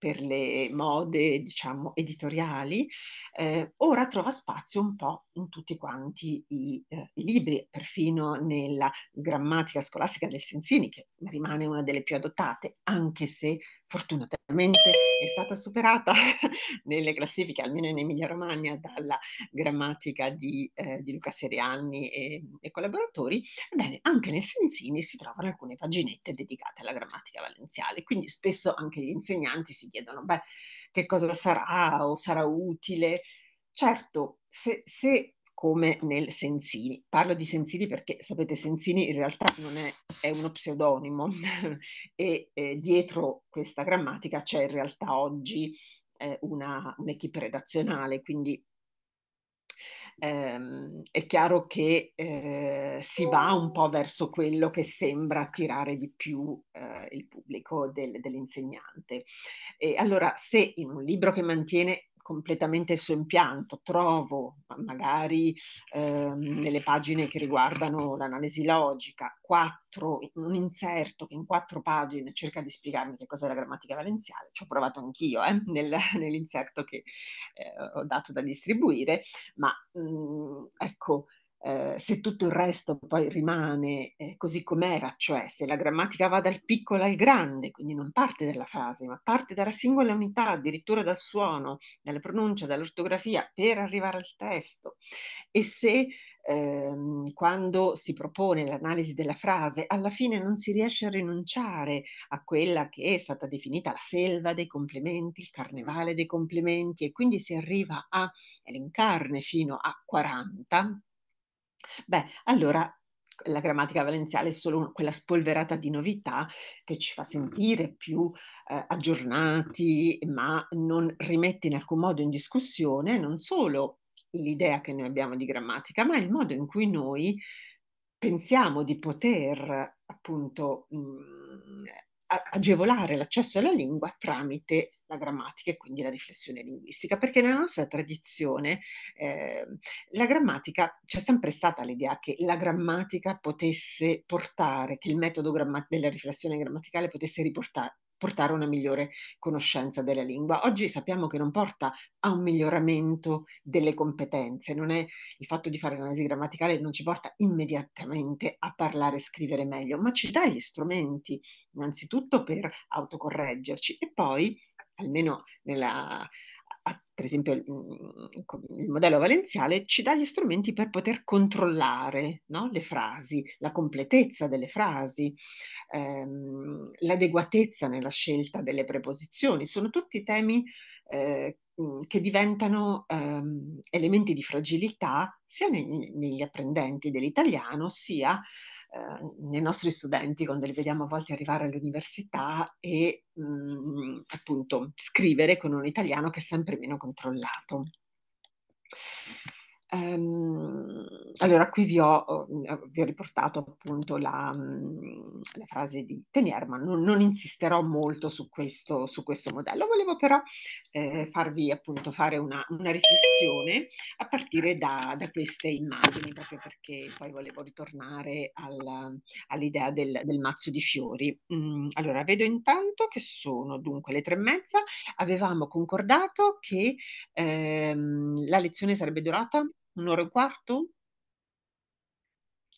per le mode, diciamo, editoriali, eh, ora trova spazio un po' in tutti quanti i, eh, i, libri, perfino nella grammatica scolastica del Sensini, che rimane una delle più adottate, anche se fortunatamente è stata superata nelle classifiche, almeno in Emilia-Romagna, dalla grammatica di, eh, di Luca Serianni e, e collaboratori. Ebbene, anche nel Sensini si trovano alcune paginette dedicate alla grammatica valenziale, quindi spesso anche gli insegnanti si chiedono, beh, che cosa sarà o sarà utile? Certo, se, se come nel Sensini. Parlo di Sensini perché, sapete, Sensini in realtà non è, è uno pseudonimo e eh, dietro questa grammatica c'è in realtà oggi eh, una, un'equipe redazionale, quindi eh, è chiaro che eh, si va un po' verso quello che sembra attirare di più eh, il pubblico del, dell'insegnante. E allora, se in un libro che mantiene completamente il suo impianto. Trovo magari eh, nelle pagine che riguardano l'analisi logica quattro, un inserto che in quattro pagine cerca di spiegarmi che cos'è la grammatica valenziale, ci ho provato anch'io eh, nel, nell'inserto che eh, ho dato da distribuire, ma mh, mm, ecco Ehm, se tutto il resto poi rimane eh, così com'era, cioè se la grammatica va dal piccolo al grande, quindi non parte dalla frase, ma parte dalla singola unità, addirittura dal suono, dalla pronuncia, dall'ortografia, per arrivare al testo, e se ehm, quando si propone l'analisi della frase, alla fine non si riesce a rinunciare a quella che è stata definita la selva dei complimenti, il carnevale dei complimenti, e quindi si arriva a elencarne fino a 40 Beh, allora la grammatica valenziale è solo quella spolverata di novità che ci fa sentire più eh, aggiornati, ma non rimette in alcun modo in discussione non solo l'idea che noi abbiamo di grammatica, ma il modo in cui noi pensiamo di poter appunto mh, mm, agevolare l'accesso alla lingua tramite la grammatica e quindi la riflessione linguistica, perché nella nostra tradizione eh, la grammatica c'è sempre stata l'idea che la grammatica potesse portare, che il metodo gramma- della riflessione grammaticale potesse riportare, portare una migliore conoscenza della lingua. Oggi sappiamo che non porta a un miglioramento delle competenze, non è il fatto di fare l'analisi grammaticale non ci porta immediatamente a parlare e scrivere meglio, ma ci dà gli strumenti, innanzitutto per autocorreggerci e poi almeno nella per esempio mm, il modello valenziale ci dà gli strumenti per poter controllare no? le frasi, la completezza delle frasi, ehm, l'adeguatezza nella scelta delle preposizioni, sono tutti temi eh, mm, che diventano ehm, elementi di fragilità sia negli, negli apprendenti dell'italiano sia Ehm, nei nostri studenti quando li vediamo a volte arrivare all'università e mh, mm, appunto scrivere con un italiano che è sempre meno controllato. Ehm, allora, qui vi ho, vi ho riportato appunto la, mhmm, la frase di Tenier, ma non, non insisterò molto su questo, su questo, modello. Volevo però eh, farvi appunto fare una, una riflessione a partire da, da, queste immagini, proprio perché poi volevo ritornare al, all'idea del, del, mazzo di fiori. Mm, allora, vedo intanto che sono dunque le tre e mezza, avevamo concordato che ehm, la lezione sarebbe durata Un'ora e un quarto?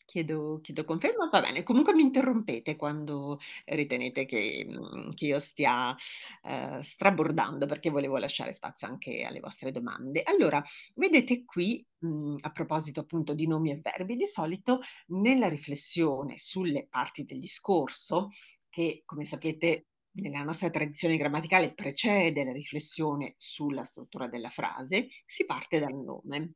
Chiedo, chiedo conferma, va bene. Comunque mi interrompete quando ritenete che, mm, che io stia eh, strabordando perché volevo lasciare spazio anche alle vostre domande. Allora, vedete qui, mh, mm, a proposito appunto di nomi e verbi, di solito nella riflessione sulle parti del discorso, che come sapete nella nostra tradizione grammaticale precede la riflessione sulla struttura della frase, si parte dal nome.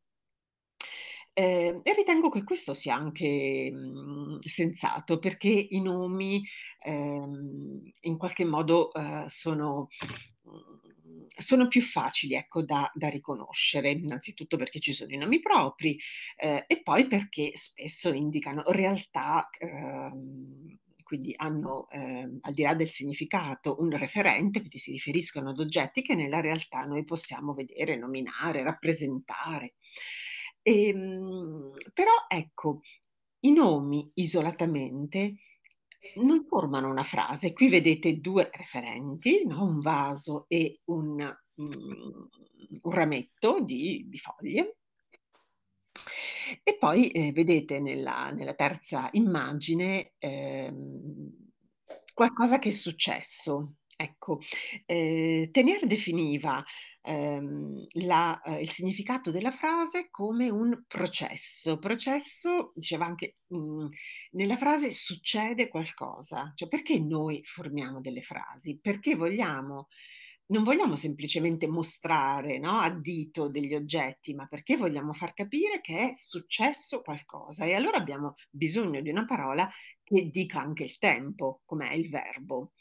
Eh, e ritengo che questo sia anche mh, mhmm, sensato perché i nomi ehm, in qualche modo eh, sono mhmm, sono più facili ecco, da, da, riconoscere, innanzitutto perché ci sono i nomi propri eh, e poi perché spesso indicano realtà, eh, quindi hanno eh, al di là del significato un referente, quindi si riferiscono ad oggetti che nella realtà noi possiamo vedere, nominare, rappresentare. E, ehm, però ecco, i nomi isolatamente eh, non formano una frase. Qui vedete due referenti, no? un vaso e un, mm, un rametto di, di, foglie. E poi eh, vedete nella, nella, terza immagine eh, qualcosa che è successo. Ecco, eh, Tenier definiva ehm, la, eh, il significato della frase come un processo. Processo, diceva anche, mh, mm, nella frase succede qualcosa, cioè perché noi formiamo delle frasi? Perché vogliamo, non vogliamo semplicemente mostrare no, a dito degli oggetti, ma perché vogliamo far capire che è successo qualcosa. E allora abbiamo bisogno di una parola che dica anche il tempo, come è il verbo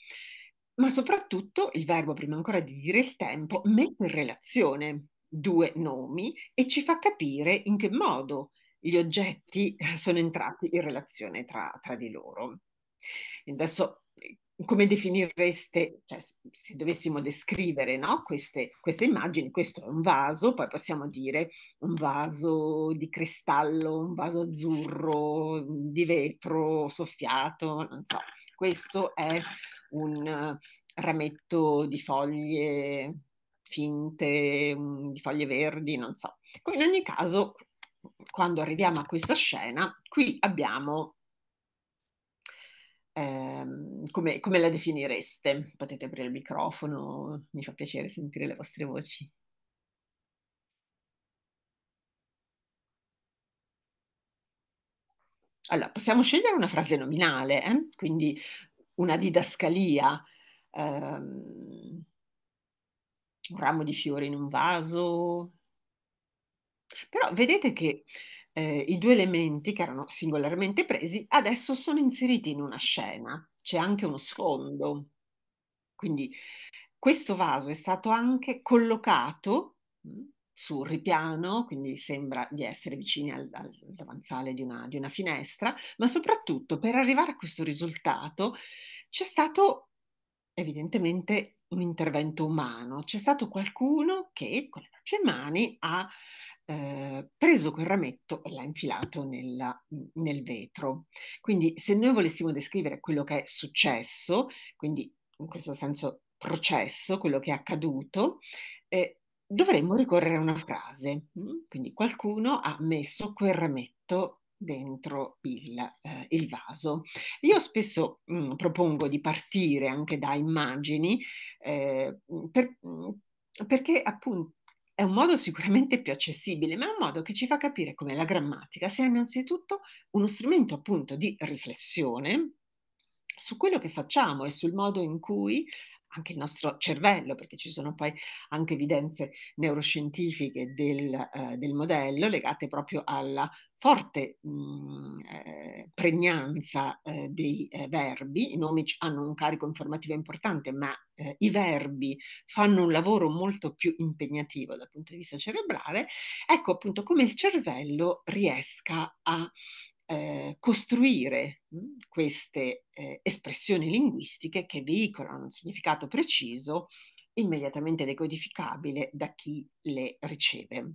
ma soprattutto il verbo, prima ancora di dire il tempo, mette in relazione due nomi e ci fa capire in che modo gli oggetti eh, sono entrati in relazione tra, tra di loro. Adesso, eh, come definireste, cioè, se dovessimo descrivere no, queste, queste, immagini, questo è un vaso, poi possiamo dire un vaso di cristallo, un vaso azzurro, di vetro soffiato, non so, questo è un eh, rametto di foglie finte, mm, di foglie verdi, non so. In ogni caso, quando arriviamo a questa scena, qui abbiamo, ehm, come, come, la definireste? Potete aprire il microfono, mi fa piacere sentire le vostre voci. Allora, possiamo scegliere una frase nominale, eh? quindi una didascalia, ehm, un ramo di fiori in un vaso. Però vedete che eh, i due elementi che erano singolarmente presi adesso sono inseriti in una scena, c'è anche uno sfondo. Quindi questo vaso è stato anche collocato mh, mm, sul ripiano, quindi sembra di essere vicini al, al, all'avanzale di una, di una finestra, ma soprattutto per arrivare a questo risultato c'è stato evidentemente un intervento umano, c'è stato qualcuno che con le proprie mani ha eh, preso quel rametto e l'ha infilato nella, nel vetro. Quindi se noi volessimo descrivere quello che è successo, quindi in questo senso processo, quello che è accaduto, eh, dovremmo ricorrere a una frase. Mm? Quindi qualcuno ha messo quel rametto dentro il, eh, il vaso. Io spesso mh, mm, propongo di partire anche da immagini eh, mm, per, perché appunto è un modo sicuramente più accessibile, ma è un modo che ci fa capire come la grammatica sia innanzitutto uno strumento appunto di riflessione su quello che facciamo e sul modo in cui anche il nostro cervello, perché ci sono poi anche evidenze neuroscientifiche del, eh, del modello legate proprio alla forte mh, mm, eh, pregnanza eh, dei eh, verbi. I nomi hanno un carico informativo importante, ma eh, i verbi fanno un lavoro molto più impegnativo dal punto di vista cerebrale. Ecco appunto come il cervello riesca a eh, costruire mm, queste eh, espressioni linguistiche che veicolano un significato preciso, immediatamente decodificabile da chi le riceve.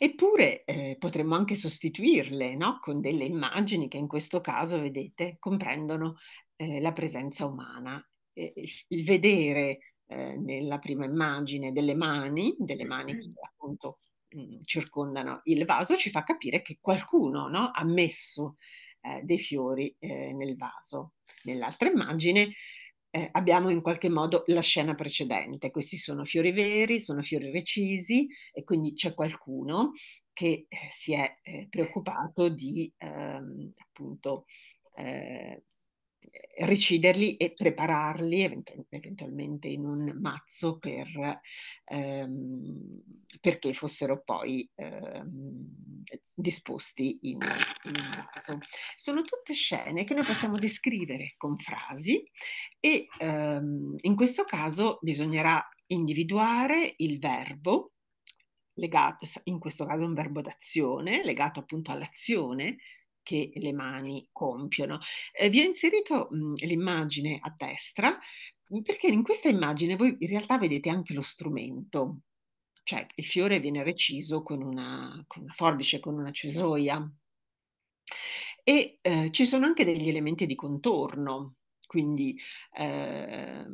Eppure eh, potremmo anche sostituirle no? con delle immagini che in questo caso, vedete, comprendono eh, la presenza umana. il vedere eh, nella prima immagine delle mani, delle mani che appunto Mhmm, circondano il vaso, ci fa capire che qualcuno no, ha messo eh, dei fiori eh, nel vaso. Nell'altra immagine eh, abbiamo in qualche modo la scena precedente. Questi sono fiori veri, sono fiori recisi e quindi c'è qualcuno che eh, si è eh, preoccupato di ehm, appunto eh, reciderli e prepararli eventualmente in un mazzo per, ehm, perché fossero poi ehm, disposti in, in, un mazzo. Sono tutte scene che noi possiamo descrivere con frasi e ehm, in questo caso bisognerà individuare il verbo legato, in questo caso un verbo d'azione, legato appunto all'azione che le mani compiono. Eh, vi ho inserito mh, mhmm, l'immagine a destra mhmm, perché in questa immagine voi in realtà vedete anche lo strumento, cioè il fiore viene reciso con una, con una forbice, con una cesoia. E eh, ci sono anche degli elementi di contorno, quindi eh,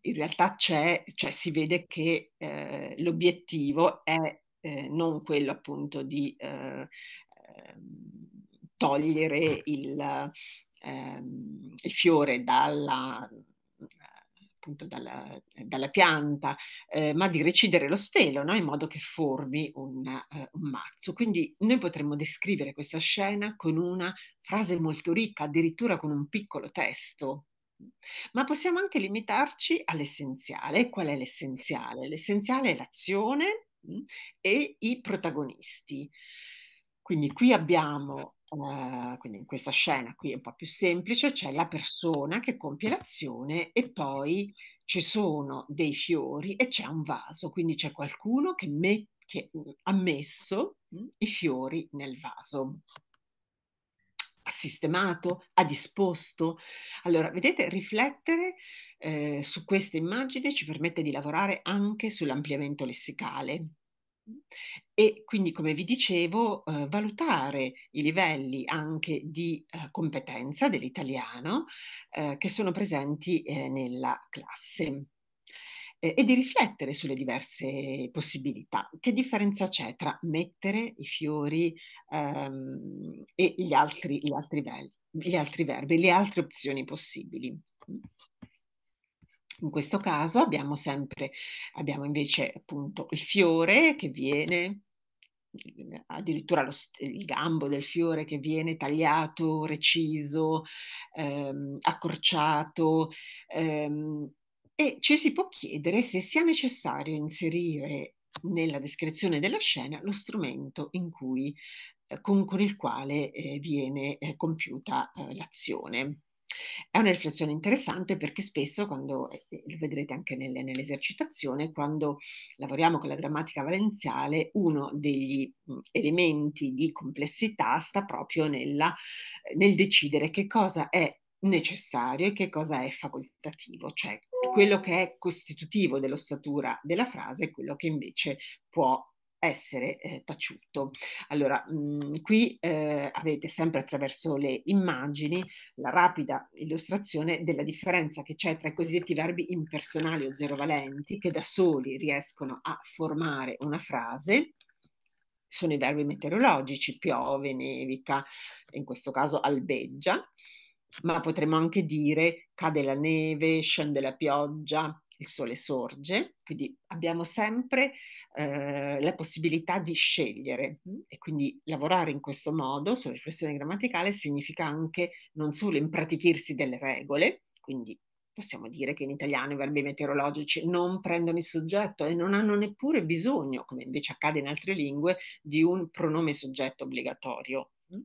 in realtà c'è, cioè si vede che eh, l'obiettivo è eh, non quello appunto di eh, ehm, togliere il, ehm, il fiore dalla, dalla, dalla, pianta, eh, ma di recidere lo stelo no? in modo che formi un, uh, un, mazzo. Quindi noi potremmo descrivere questa scena con una frase molto ricca, addirittura con un piccolo testo. Ma possiamo anche limitarci all'essenziale. Qual è l'essenziale? L'essenziale è l'azione mh, mm, e i protagonisti. Quindi qui abbiamo Uhm, quindi in questa scena qui è un po' più semplice, c'è la persona che compie l'azione e poi ci sono dei fiori e c'è un vaso, quindi c'è qualcuno che, me- che uhm, ha messo mh, i fiori nel vaso. Ha sistemato, ha disposto. Allora, vedete, riflettere eh, su questa immagine ci permette di lavorare anche sull'ampliamento lessicale, e quindi, come vi dicevo, eh, valutare i livelli anche di eh, competenza dell'italiano eh, che sono presenti eh, nella classe eh, e di riflettere sulle diverse possibilità. Che differenza c'è tra mettere i fiori ehm, e gli altri, gli, altri gli altri verbi, le altre opzioni possibili? In questo caso abbiamo sempre, abbiamo invece appunto il fiore che viene, addirittura lo, il gambo del fiore che viene tagliato, reciso, ehm, accorciato ehm, e ci si può chiedere se sia necessario inserire nella descrizione della scena lo strumento in cui, eh, con, con, il quale eh, viene eh, compiuta eh, l'azione. È una riflessione interessante perché spesso, quando, lo vedrete anche nelle, nell'esercitazione, quando lavoriamo con la grammatica valenziale, uno degli elementi di complessità sta proprio nella, nel decidere che cosa è necessario e che cosa è facoltativo, cioè quello che è costitutivo dell'ossatura della frase e quello che invece può essere eh, taciuto. Allora, mh, mm, qui eh, avete sempre attraverso le immagini la rapida illustrazione della differenza che c'è tra i cosiddetti verbi impersonali o zero valenti che da soli riescono a formare una frase sono i verbi meteorologici, piove, nevica, in questo caso albeggia, ma potremmo anche dire cade la neve, scende la pioggia, il sole sorge, quindi abbiamo sempre eh, la possibilità di scegliere mm? e quindi lavorare in questo modo sulla riflessione grammaticale significa anche non solo impratichirsi delle regole, quindi possiamo dire che in italiano i verbi meteorologici non prendono il soggetto e non hanno neppure bisogno, come invece accade in altre lingue, di un pronome soggetto obbligatorio. Mm?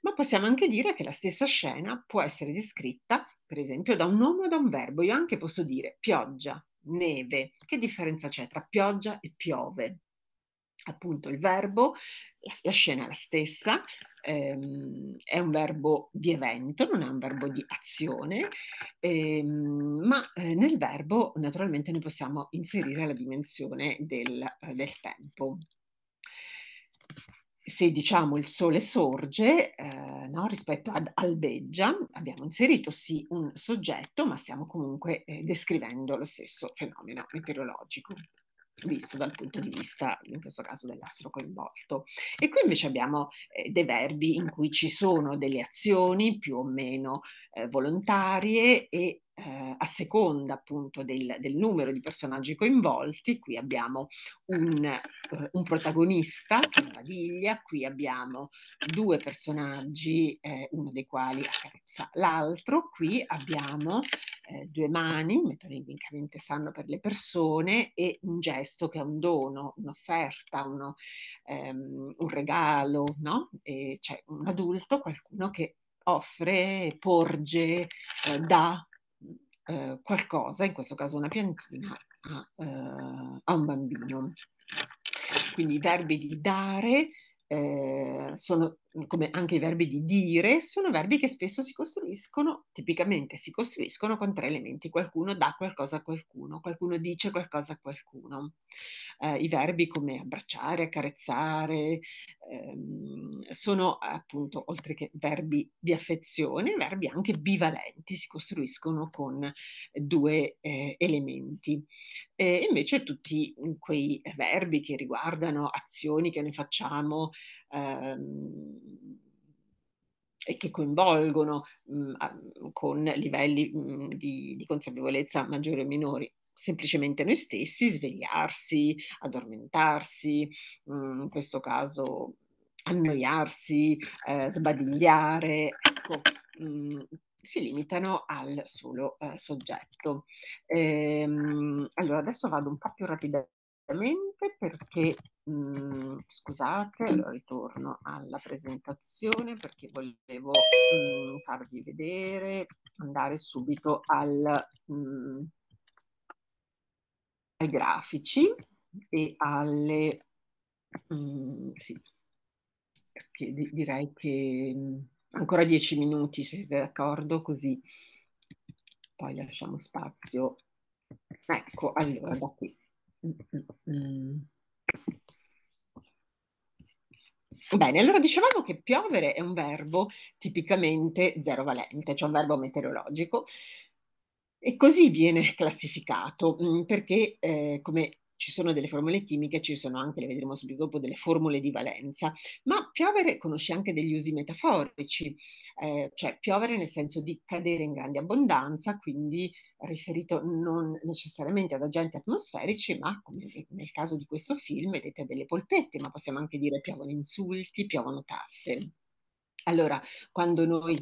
Ma possiamo anche dire che la stessa scena può essere descritta, per esempio, da un nome o da un verbo. Io anche posso dire pioggia, neve. Che differenza c'è tra pioggia e piove? Appunto il verbo, la, la scena è la stessa, ehm, è un verbo di evento, non è un verbo di azione, ehm, ma eh, nel verbo naturalmente noi possiamo inserire la dimensione del, eh, del tempo se diciamo il sole sorge eh, no, rispetto ad albeggia, abbiamo inserito sì un soggetto, ma stiamo comunque eh, descrivendo lo stesso fenomeno meteorologico visto dal punto di vista, in questo caso, dell'astro coinvolto. E qui invece abbiamo eh, dei verbi in cui ci sono delle azioni più o meno eh, volontarie e eh, a seconda appunto del, del, numero di personaggi coinvolti. Qui abbiamo un, eh, un protagonista che è Badiglia, qui abbiamo due personaggi, eh, uno dei quali accarezza l'altro, qui abbiamo eh, due mani, metodicamente sanno per le persone, e un gesto che è un dono, un'offerta, uno, ehm, un regalo, no? E c'è un adulto, qualcuno che offre, porge, eh, dà eh, qualcosa, in questo caso una piantina, a, eh, a un bambino. Quindi i verbi di dare eh, sono Mhmm, come anche i verbi di dire, sono verbi che spesso si costruiscono, tipicamente si costruiscono con tre elementi. Qualcuno dà qualcosa a qualcuno, qualcuno dice qualcosa a qualcuno. Eh, I verbi come abbracciare, accarezzare, ehm, sono appunto, oltre che verbi di affezione, verbi anche bivalenti, si costruiscono con due eh, elementi. E invece tutti mhmm, quei verbi che riguardano azioni che noi facciamo, ehm, e che coinvolgono mh, mm, con livelli mh, mm, di, di, consapevolezza maggiori o minori semplicemente noi stessi, svegliarsi, addormentarsi, mh, mm, in questo caso annoiarsi, eh, sbadigliare, ecco, si limitano al solo eh, soggetto. Ehm, allora adesso vado un po' più rapidamente direttamente perché, mh, mhmm, scusate, ritorno alla presentazione perché volevo mh, mhmm, farvi vedere, andare subito al, mh, mhmm, ai grafici e alle... sì, perché di direi che ancora dieci minuti, se siete d'accordo, così poi lasciamo spazio. Ecco, allora da qui. Bene, allora dicevamo che piovere è un verbo tipicamente zero valente, cioè un verbo meteorologico, e così viene classificato, mm, perché eh, come ci sono delle formule chimiche, ci sono anche, le vedremo subito dopo, delle formule di valenza, ma piovere conosce anche degli usi metaforici, eh, cioè piovere nel senso di cadere in grande abbondanza, quindi riferito non necessariamente ad agenti atmosferici, ma come nel caso di questo film, vedete delle polpette, ma possiamo anche dire piovono insulti, piovono tasse. Allora, quando noi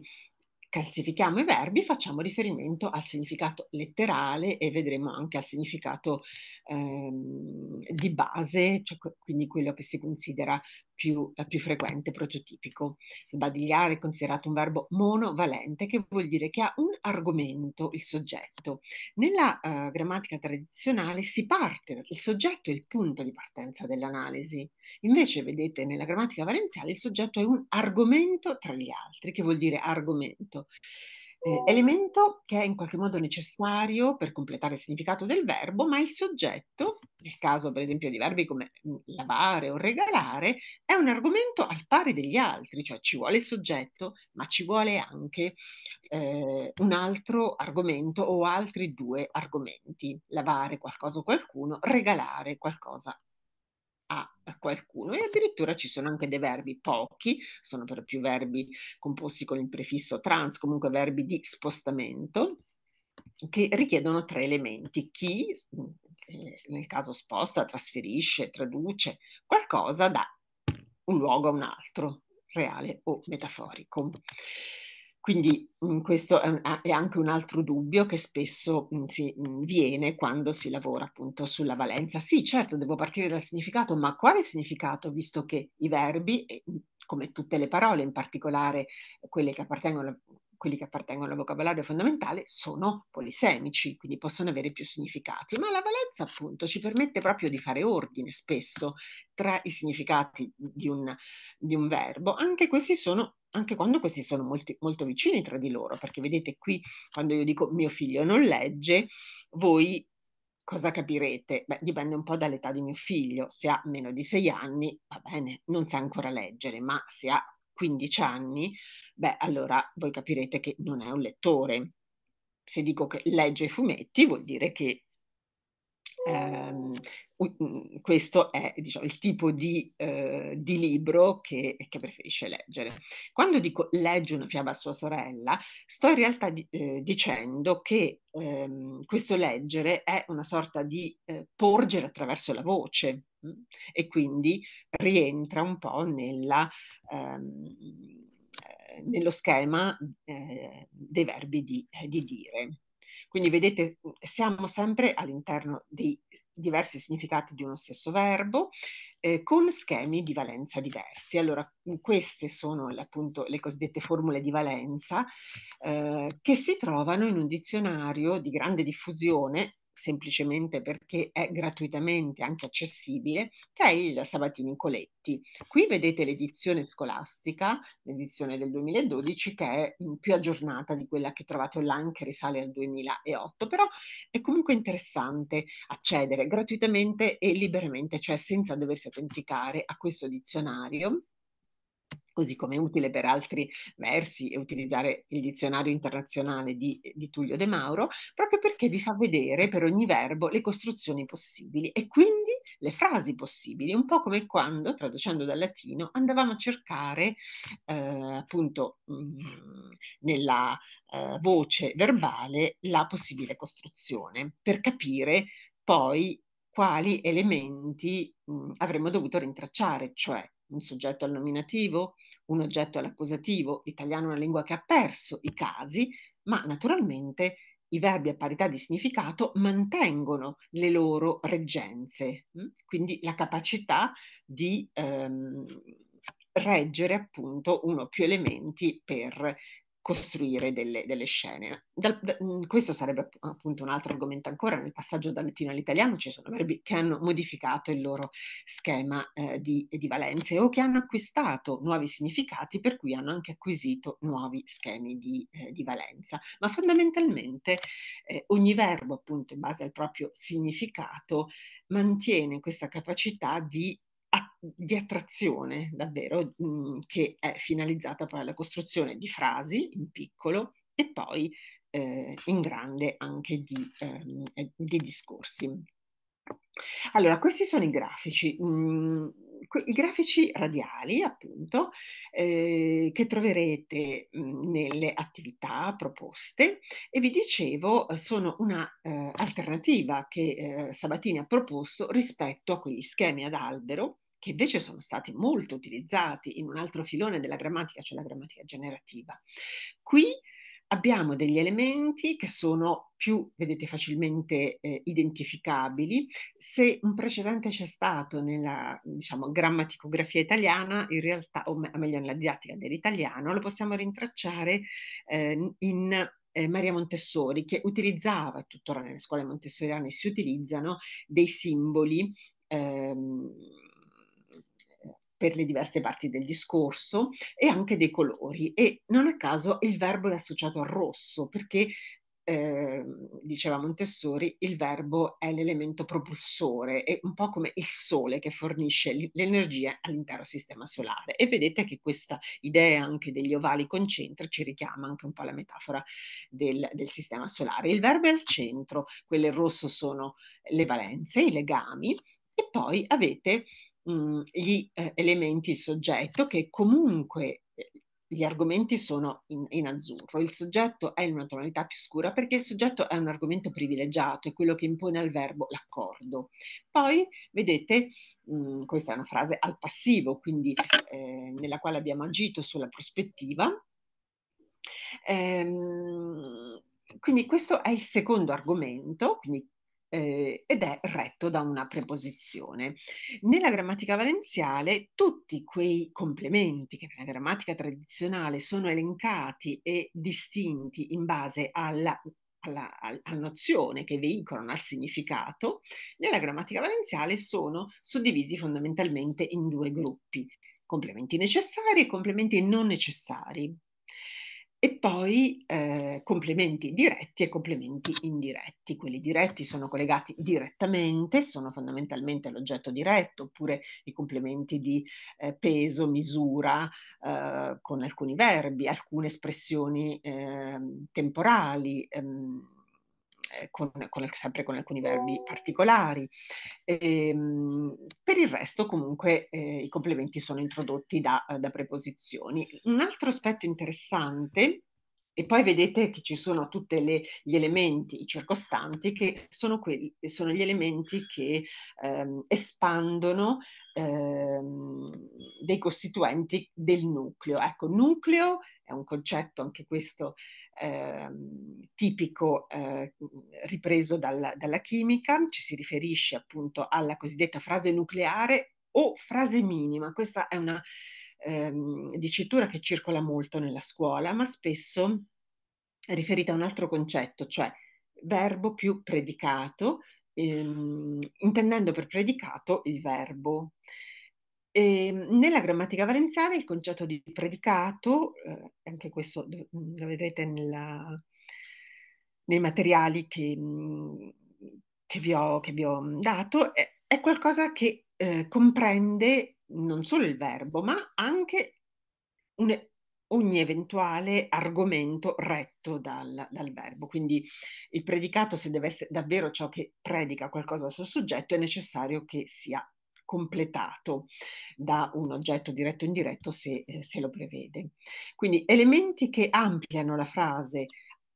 calzifichiamo i verbi, facciamo riferimento al significato letterale e vedremo anche al significato ehm, di base, cioè, quindi quello che si considera più, più frequente, prototipico. Sbadigliare è considerato un verbo monovalente che vuol dire che ha un argomento, il soggetto. Nella uh, grammatica tradizionale si parte, il soggetto è il punto di partenza dell'analisi. Invece, vedete, nella grammatica valenziale il soggetto è un argomento tra gli altri, che vuol dire argomento eh, elemento che è in qualche modo necessario per completare il significato del verbo, ma il soggetto, nel caso per esempio di verbi come mm, lavare o regalare, è un argomento al pari degli altri, cioè ci vuole il soggetto, ma ci vuole anche eh, un altro argomento o altri due argomenti, lavare qualcosa o qualcuno, regalare qualcosa a, qualcuno e addirittura ci sono anche dei verbi pochi, sono per più verbi composti con il prefisso trans, comunque verbi di spostamento che richiedono tre elementi. Chi, eh, nel caso sposta, trasferisce, traduce qualcosa da un luogo a un altro, reale o metaforico. Quindi mh, mhmm, questo è, un, è, anche un altro dubbio che spesso mh, mhmm, si, mh, mhmm, viene quando si lavora appunto sulla valenza. Sì, certo, devo partire dal significato, ma quale significato, visto che i verbi, come tutte le parole, in particolare quelle che appartengono quelli che appartengono al vocabolario fondamentale sono polisemici, quindi possono avere più significati, ma la valenza appunto ci permette proprio di fare ordine spesso tra i significati di un, di un verbo, anche questi sono anche quando questi sono molti, molto vicini tra di loro, perché vedete qui quando io dico mio figlio non legge, voi cosa capirete? Beh, dipende un po' dall'età di mio figlio, se ha meno di 6 anni, va bene, non sa ancora leggere, ma se ha 15 anni, beh, allora voi capirete che non è un lettore. Se dico che legge i fumetti vuol dire che Ehm, mm, questo è diciamo, il tipo di, uh, di libro che, che, preferisce leggere. Quando dico legge una fiaba a sua sorella, sto in realtà di, eh, dicendo che um, questo leggere è una sorta di eh, porgere attraverso la voce mh? Mm, e quindi rientra un po' nella, um, nello schema eh, dei verbi di, eh, di dire. Quindi vedete, mhmm, siamo sempre all'interno dei diversi significati di uno stesso verbo eh, con schemi di valenza diversi. Allora, mhmm, queste sono appunto le cosiddette formule di valenza eh, che si trovano in un dizionario di grande diffusione semplicemente perché è gratuitamente anche accessibile, che è il Sabatini Coletti. Qui vedete l'edizione scolastica, l'edizione del 2012, che è più aggiornata di quella che trovate online, che risale al 2008, però è comunque interessante accedere gratuitamente e liberamente, cioè senza doversi autenticare a questo dizionario così come è utile per altri versi utilizzare il dizionario internazionale di, di, Tullio De Mauro, proprio perché vi fa vedere per ogni verbo le costruzioni possibili e quindi le frasi possibili, un po' come quando, traducendo dal latino, andavamo a cercare eh, appunto mh, mm, nella eh, voce verbale la possibile costruzione, per capire poi quali elementi mh, mm, avremmo dovuto rintracciare, cioè un soggetto al nominativo, un oggetto all'accusativo, l'italiano è una lingua che ha perso i casi, ma naturalmente i verbi a parità di significato mantengono le loro reggenze, mm? quindi la capacità di ehm, reggere appunto uno o più elementi per costruire delle, delle scene. Dal, da, questo sarebbe appunto un altro argomento ancora, nel passaggio dal latino all'italiano ci sono verbi che hanno modificato il loro schema eh, di, di valenze o che hanno acquistato nuovi significati per cui hanno anche acquisito nuovi schemi di, eh, di valenza, ma fondamentalmente eh, ogni verbo appunto in base al proprio significato mantiene questa capacità di di attrazione davvero mhmm, che è finalizzata poi alla costruzione di frasi in piccolo e poi eh, in grande anche di, ehm, di discorsi. Allora, questi sono i grafici. Mm, i grafici radiali, appunto, eh, che troverete mm, nelle attività proposte e vi dicevo eh, sono una eh, alternativa che eh, Sabatini ha proposto rispetto a quegli schemi ad albero che invece sono stati molto utilizzati in un altro filone della grammatica, cioè la grammatica generativa. Qui abbiamo degli elementi che sono più, vedete, facilmente eh, identificabili. Se un precedente c'è stato nella, diciamo, grammaticografia italiana, in realtà, o meglio nella didattica dell'italiano, lo possiamo rintracciare eh, in eh, Maria Montessori, che utilizzava, tuttora nelle scuole montessoriane si utilizzano, dei simboli ehm, per le diverse parti del discorso e anche dei colori. E non a caso il verbo è associato al rosso perché eh, diceva Montessori, il verbo è l'elemento propulsore, è un po' come il sole che fornisce l'energia all'intero sistema solare. E vedete che questa idea anche degli ovali concentrici richiama anche un po' la metafora del, del sistema solare. Il verbo è al centro, quelle rosso sono le valenze, i legami, e poi avete Mhmm, gli eh, elementi, il soggetto, che comunque eh, gli argomenti sono in, in, azzurro, il soggetto è in una tonalità più scura perché il soggetto è un argomento privilegiato, è quello che impone al verbo l'accordo. Poi vedete, mh, mhmm, questa è una frase al passivo, quindi eh, nella quale abbiamo agito sulla prospettiva. Ehm, quindi questo è il secondo argomento, quindi eh, ed è retto da una preposizione. Nella grammatica valenziale tutti quei complementi che nella grammatica tradizionale sono elencati e distinti in base alla alla, alla, nozione che veicolano al significato, nella grammatica valenziale sono suddivisi fondamentalmente in due gruppi, complementi necessari e complementi non necessari e poi eh, complementi diretti e complementi indiretti. Quelli diretti sono collegati direttamente, sono fondamentalmente l'oggetto diretto, oppure i complementi di eh, peso, misura, eh, con alcuni verbi, alcune espressioni ehm, temporali. Ehm, eh, con, con, sempre con alcuni verbi particolari. E, ehm, per il resto comunque eh, i complementi sono introdotti da, da preposizioni. Un altro aspetto interessante e poi vedete che ci sono tutti gli elementi circostanti che sono, quelli, sono gli elementi che ehm, espandono ehm, dei costituenti del nucleo. Ecco, nucleo è un concetto anche questo Ehm, tipico ehm, ripreso dalla, dalla chimica, ci si riferisce appunto alla cosiddetta frase nucleare o frase minima. Questa è una ehm, dicitura che circola molto nella scuola, ma spesso è riferita a un altro concetto, cioè verbo più predicato, ehm, intendendo per predicato il verbo. E ehm, nella grammatica valenziana il concetto di predicato, eh, anche questo lo mm, vedrete nella, nei materiali che, mm, che, vi ho, che, vi ho, mm, dato, è, è qualcosa che eh, comprende non solo il verbo, ma anche un, ogni eventuale argomento retto dal, dal, verbo. Quindi il predicato, se deve essere davvero ciò che predica qualcosa sul soggetto, è necessario che sia completato da un oggetto diretto o indiretto se, eh, se lo prevede. Quindi elementi che ampliano la frase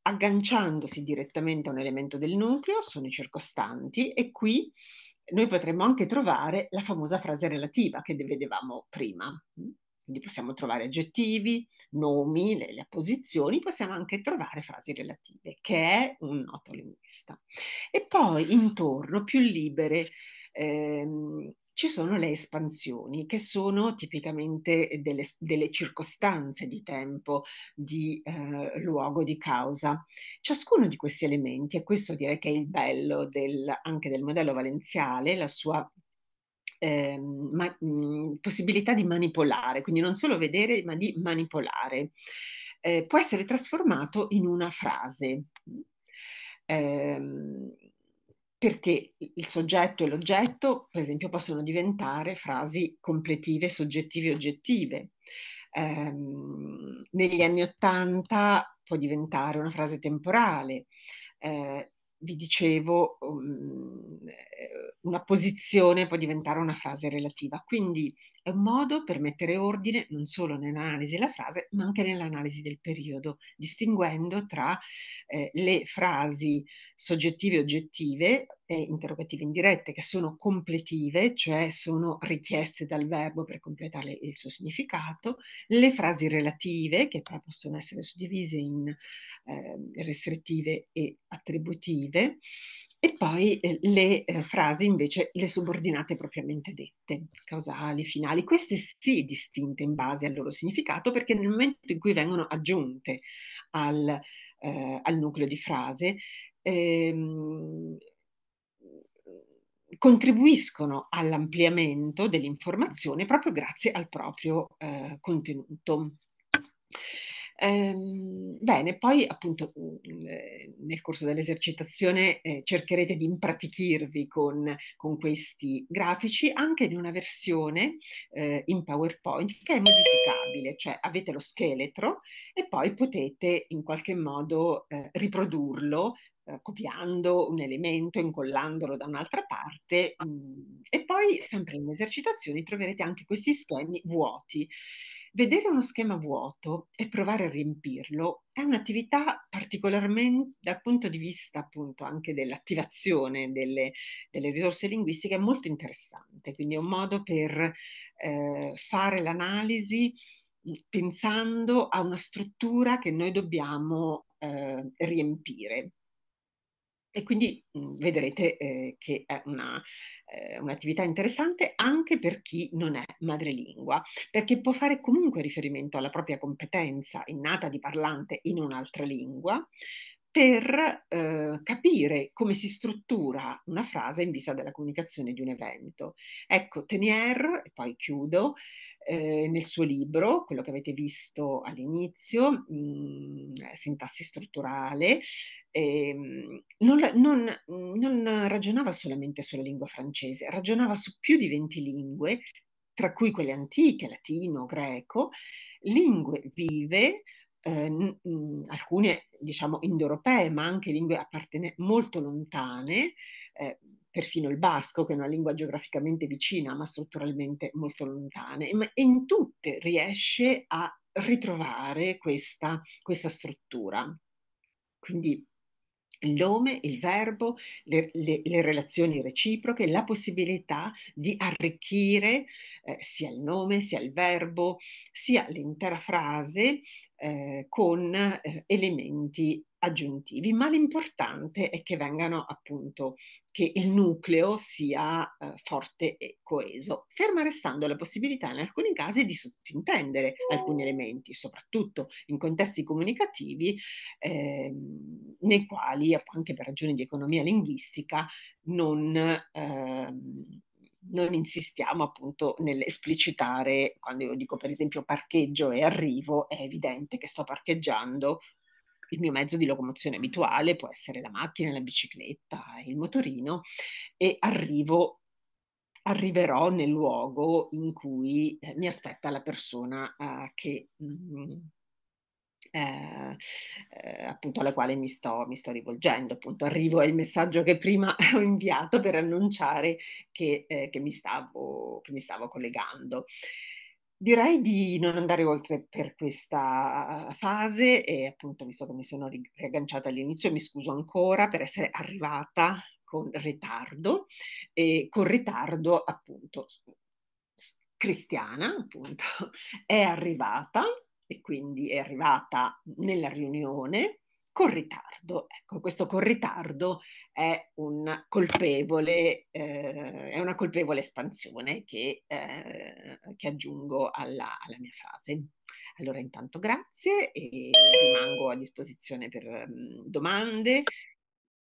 agganciandosi direttamente a un elemento del nucleo sono i circostanti e qui noi potremmo anche trovare la famosa frase relativa che vedevamo prima. Quindi possiamo trovare aggettivi, nomi, le, le apposizioni, possiamo anche trovare frasi relative, che è un noto linguista. E poi intorno più libere ehm, ci sono le espansioni, che sono tipicamente eh, delle, delle circostanze di tempo, di eh, luogo, di causa. Ciascuno di questi elementi, e questo direi che è il bello del, anche del modello valenziale, la sua eh, ma, mh, mhmm, possibilità di manipolare, quindi non solo vedere, ma di manipolare, eh, può essere trasformato in una frase. Eh, perché il soggetto e l'oggetto, per esempio, possono diventare frasi completive, soggettive e oggettive. Ehm, negli anni Ottanta può diventare una frase temporale. Eh, vi dicevo, um, eh, una posizione può diventare una frase relativa. Quindi è un modo per mettere ordine non solo nell'analisi della frase, ma anche nell'analisi del periodo, distinguendo tra eh, le frasi soggettive e oggettive e interrogative indirette, che sono completive, cioè sono richieste dal verbo per completare il suo significato, le frasi relative, che poi possono essere suddivise in eh, restrittive e attributive, e poi eh, le eh, frasi invece, le subordinate propriamente dette, causali, finali, queste sì distinte in base al loro significato perché nel momento in cui vengono aggiunte al, eh, al nucleo di frase, ehm, contribuiscono all'ampliamento dell'informazione proprio grazie al proprio eh, contenuto. Ehm, bene, poi appunto mhmm, eh, nel corso dell'esercitazione eh, cercherete di impratichirvi con, con, questi grafici anche in una versione eh, in PowerPoint che è modificabile, cioè avete lo scheletro e poi potete in qualche modo eh, riprodurlo eh, copiando un elemento, incollandolo da un'altra parte mhmm, e poi sempre in esercitazioni troverete anche questi schemi vuoti Vedere uno schema vuoto e provare a riempirlo è un'attività particolarmente dal punto di vista appunto anche dell'attivazione delle, delle risorse linguistiche molto interessante, quindi è un modo per eh, fare l'analisi mm, pensando a una struttura che noi dobbiamo eh, riempire. E quindi mh, mhmm, vedrete eh, che è una, eh, un'attività interessante anche per chi non è madrelingua, perché può fare comunque riferimento alla propria competenza innata di parlante in un'altra lingua, per eh, capire come si struttura una frase in vista della comunicazione di un evento. Ecco, Tenier, e poi chiudo, eh, nel suo libro, quello che avete visto all'inizio, mm, Sintassi strutturale, eh, non, non, non ragionava solamente sulla lingua francese, ragionava su più di 20 lingue, tra cui quelle antiche, latino, greco, lingue vive, eh, n- mm, alcune diciamo indoeuropee, ma anche lingue appartene- molto lontane, eh, perfino il basco, che è una lingua geograficamente vicina, ma strutturalmente molto lontane, e in tutte riesce a ritrovare questa, questa struttura. Quindi il nome, il verbo, le, le, le, relazioni reciproche, la possibilità di arricchire eh, sia il nome, sia il verbo, sia l'intera frase eh, con eh, elementi aggiuntivi, ma l'importante è che vengano appunto che il nucleo sia eh, forte e coeso, ferma restando la possibilità in alcuni casi di sottintendere alcuni elementi, soprattutto in contesti comunicativi eh, nei quali, anche per ragioni di economia linguistica, non, eh, non insistiamo appunto nell'esplicitare, quando io dico per esempio parcheggio e arrivo, è evidente che sto parcheggiando il mio mezzo di locomozione abituale, può essere la macchina, la bicicletta, il motorino, e arrivo arriverò nel luogo in cui eh, mi aspetta la persona uh, che mh, mm, eh, eh, appunto alla quale mi sto, mi sto, rivolgendo. Appunto arrivo al messaggio che prima ho inviato per annunciare che, eh, che, mi, stavo, che mi stavo collegando. Direi di non andare oltre per questa fase e appunto visto che mi sono riagganciata all'inizio mi scuso ancora per essere arrivata con ritardo e con ritardo appunto cristiana appunto è arrivata e quindi è arrivata nella riunione con ritardo. Ecco, questo con ritardo è, un colpevole, eh, è una colpevole espansione che, eh, che aggiungo alla, alla, mia frase. Allora intanto grazie e rimango a disposizione per um, domande,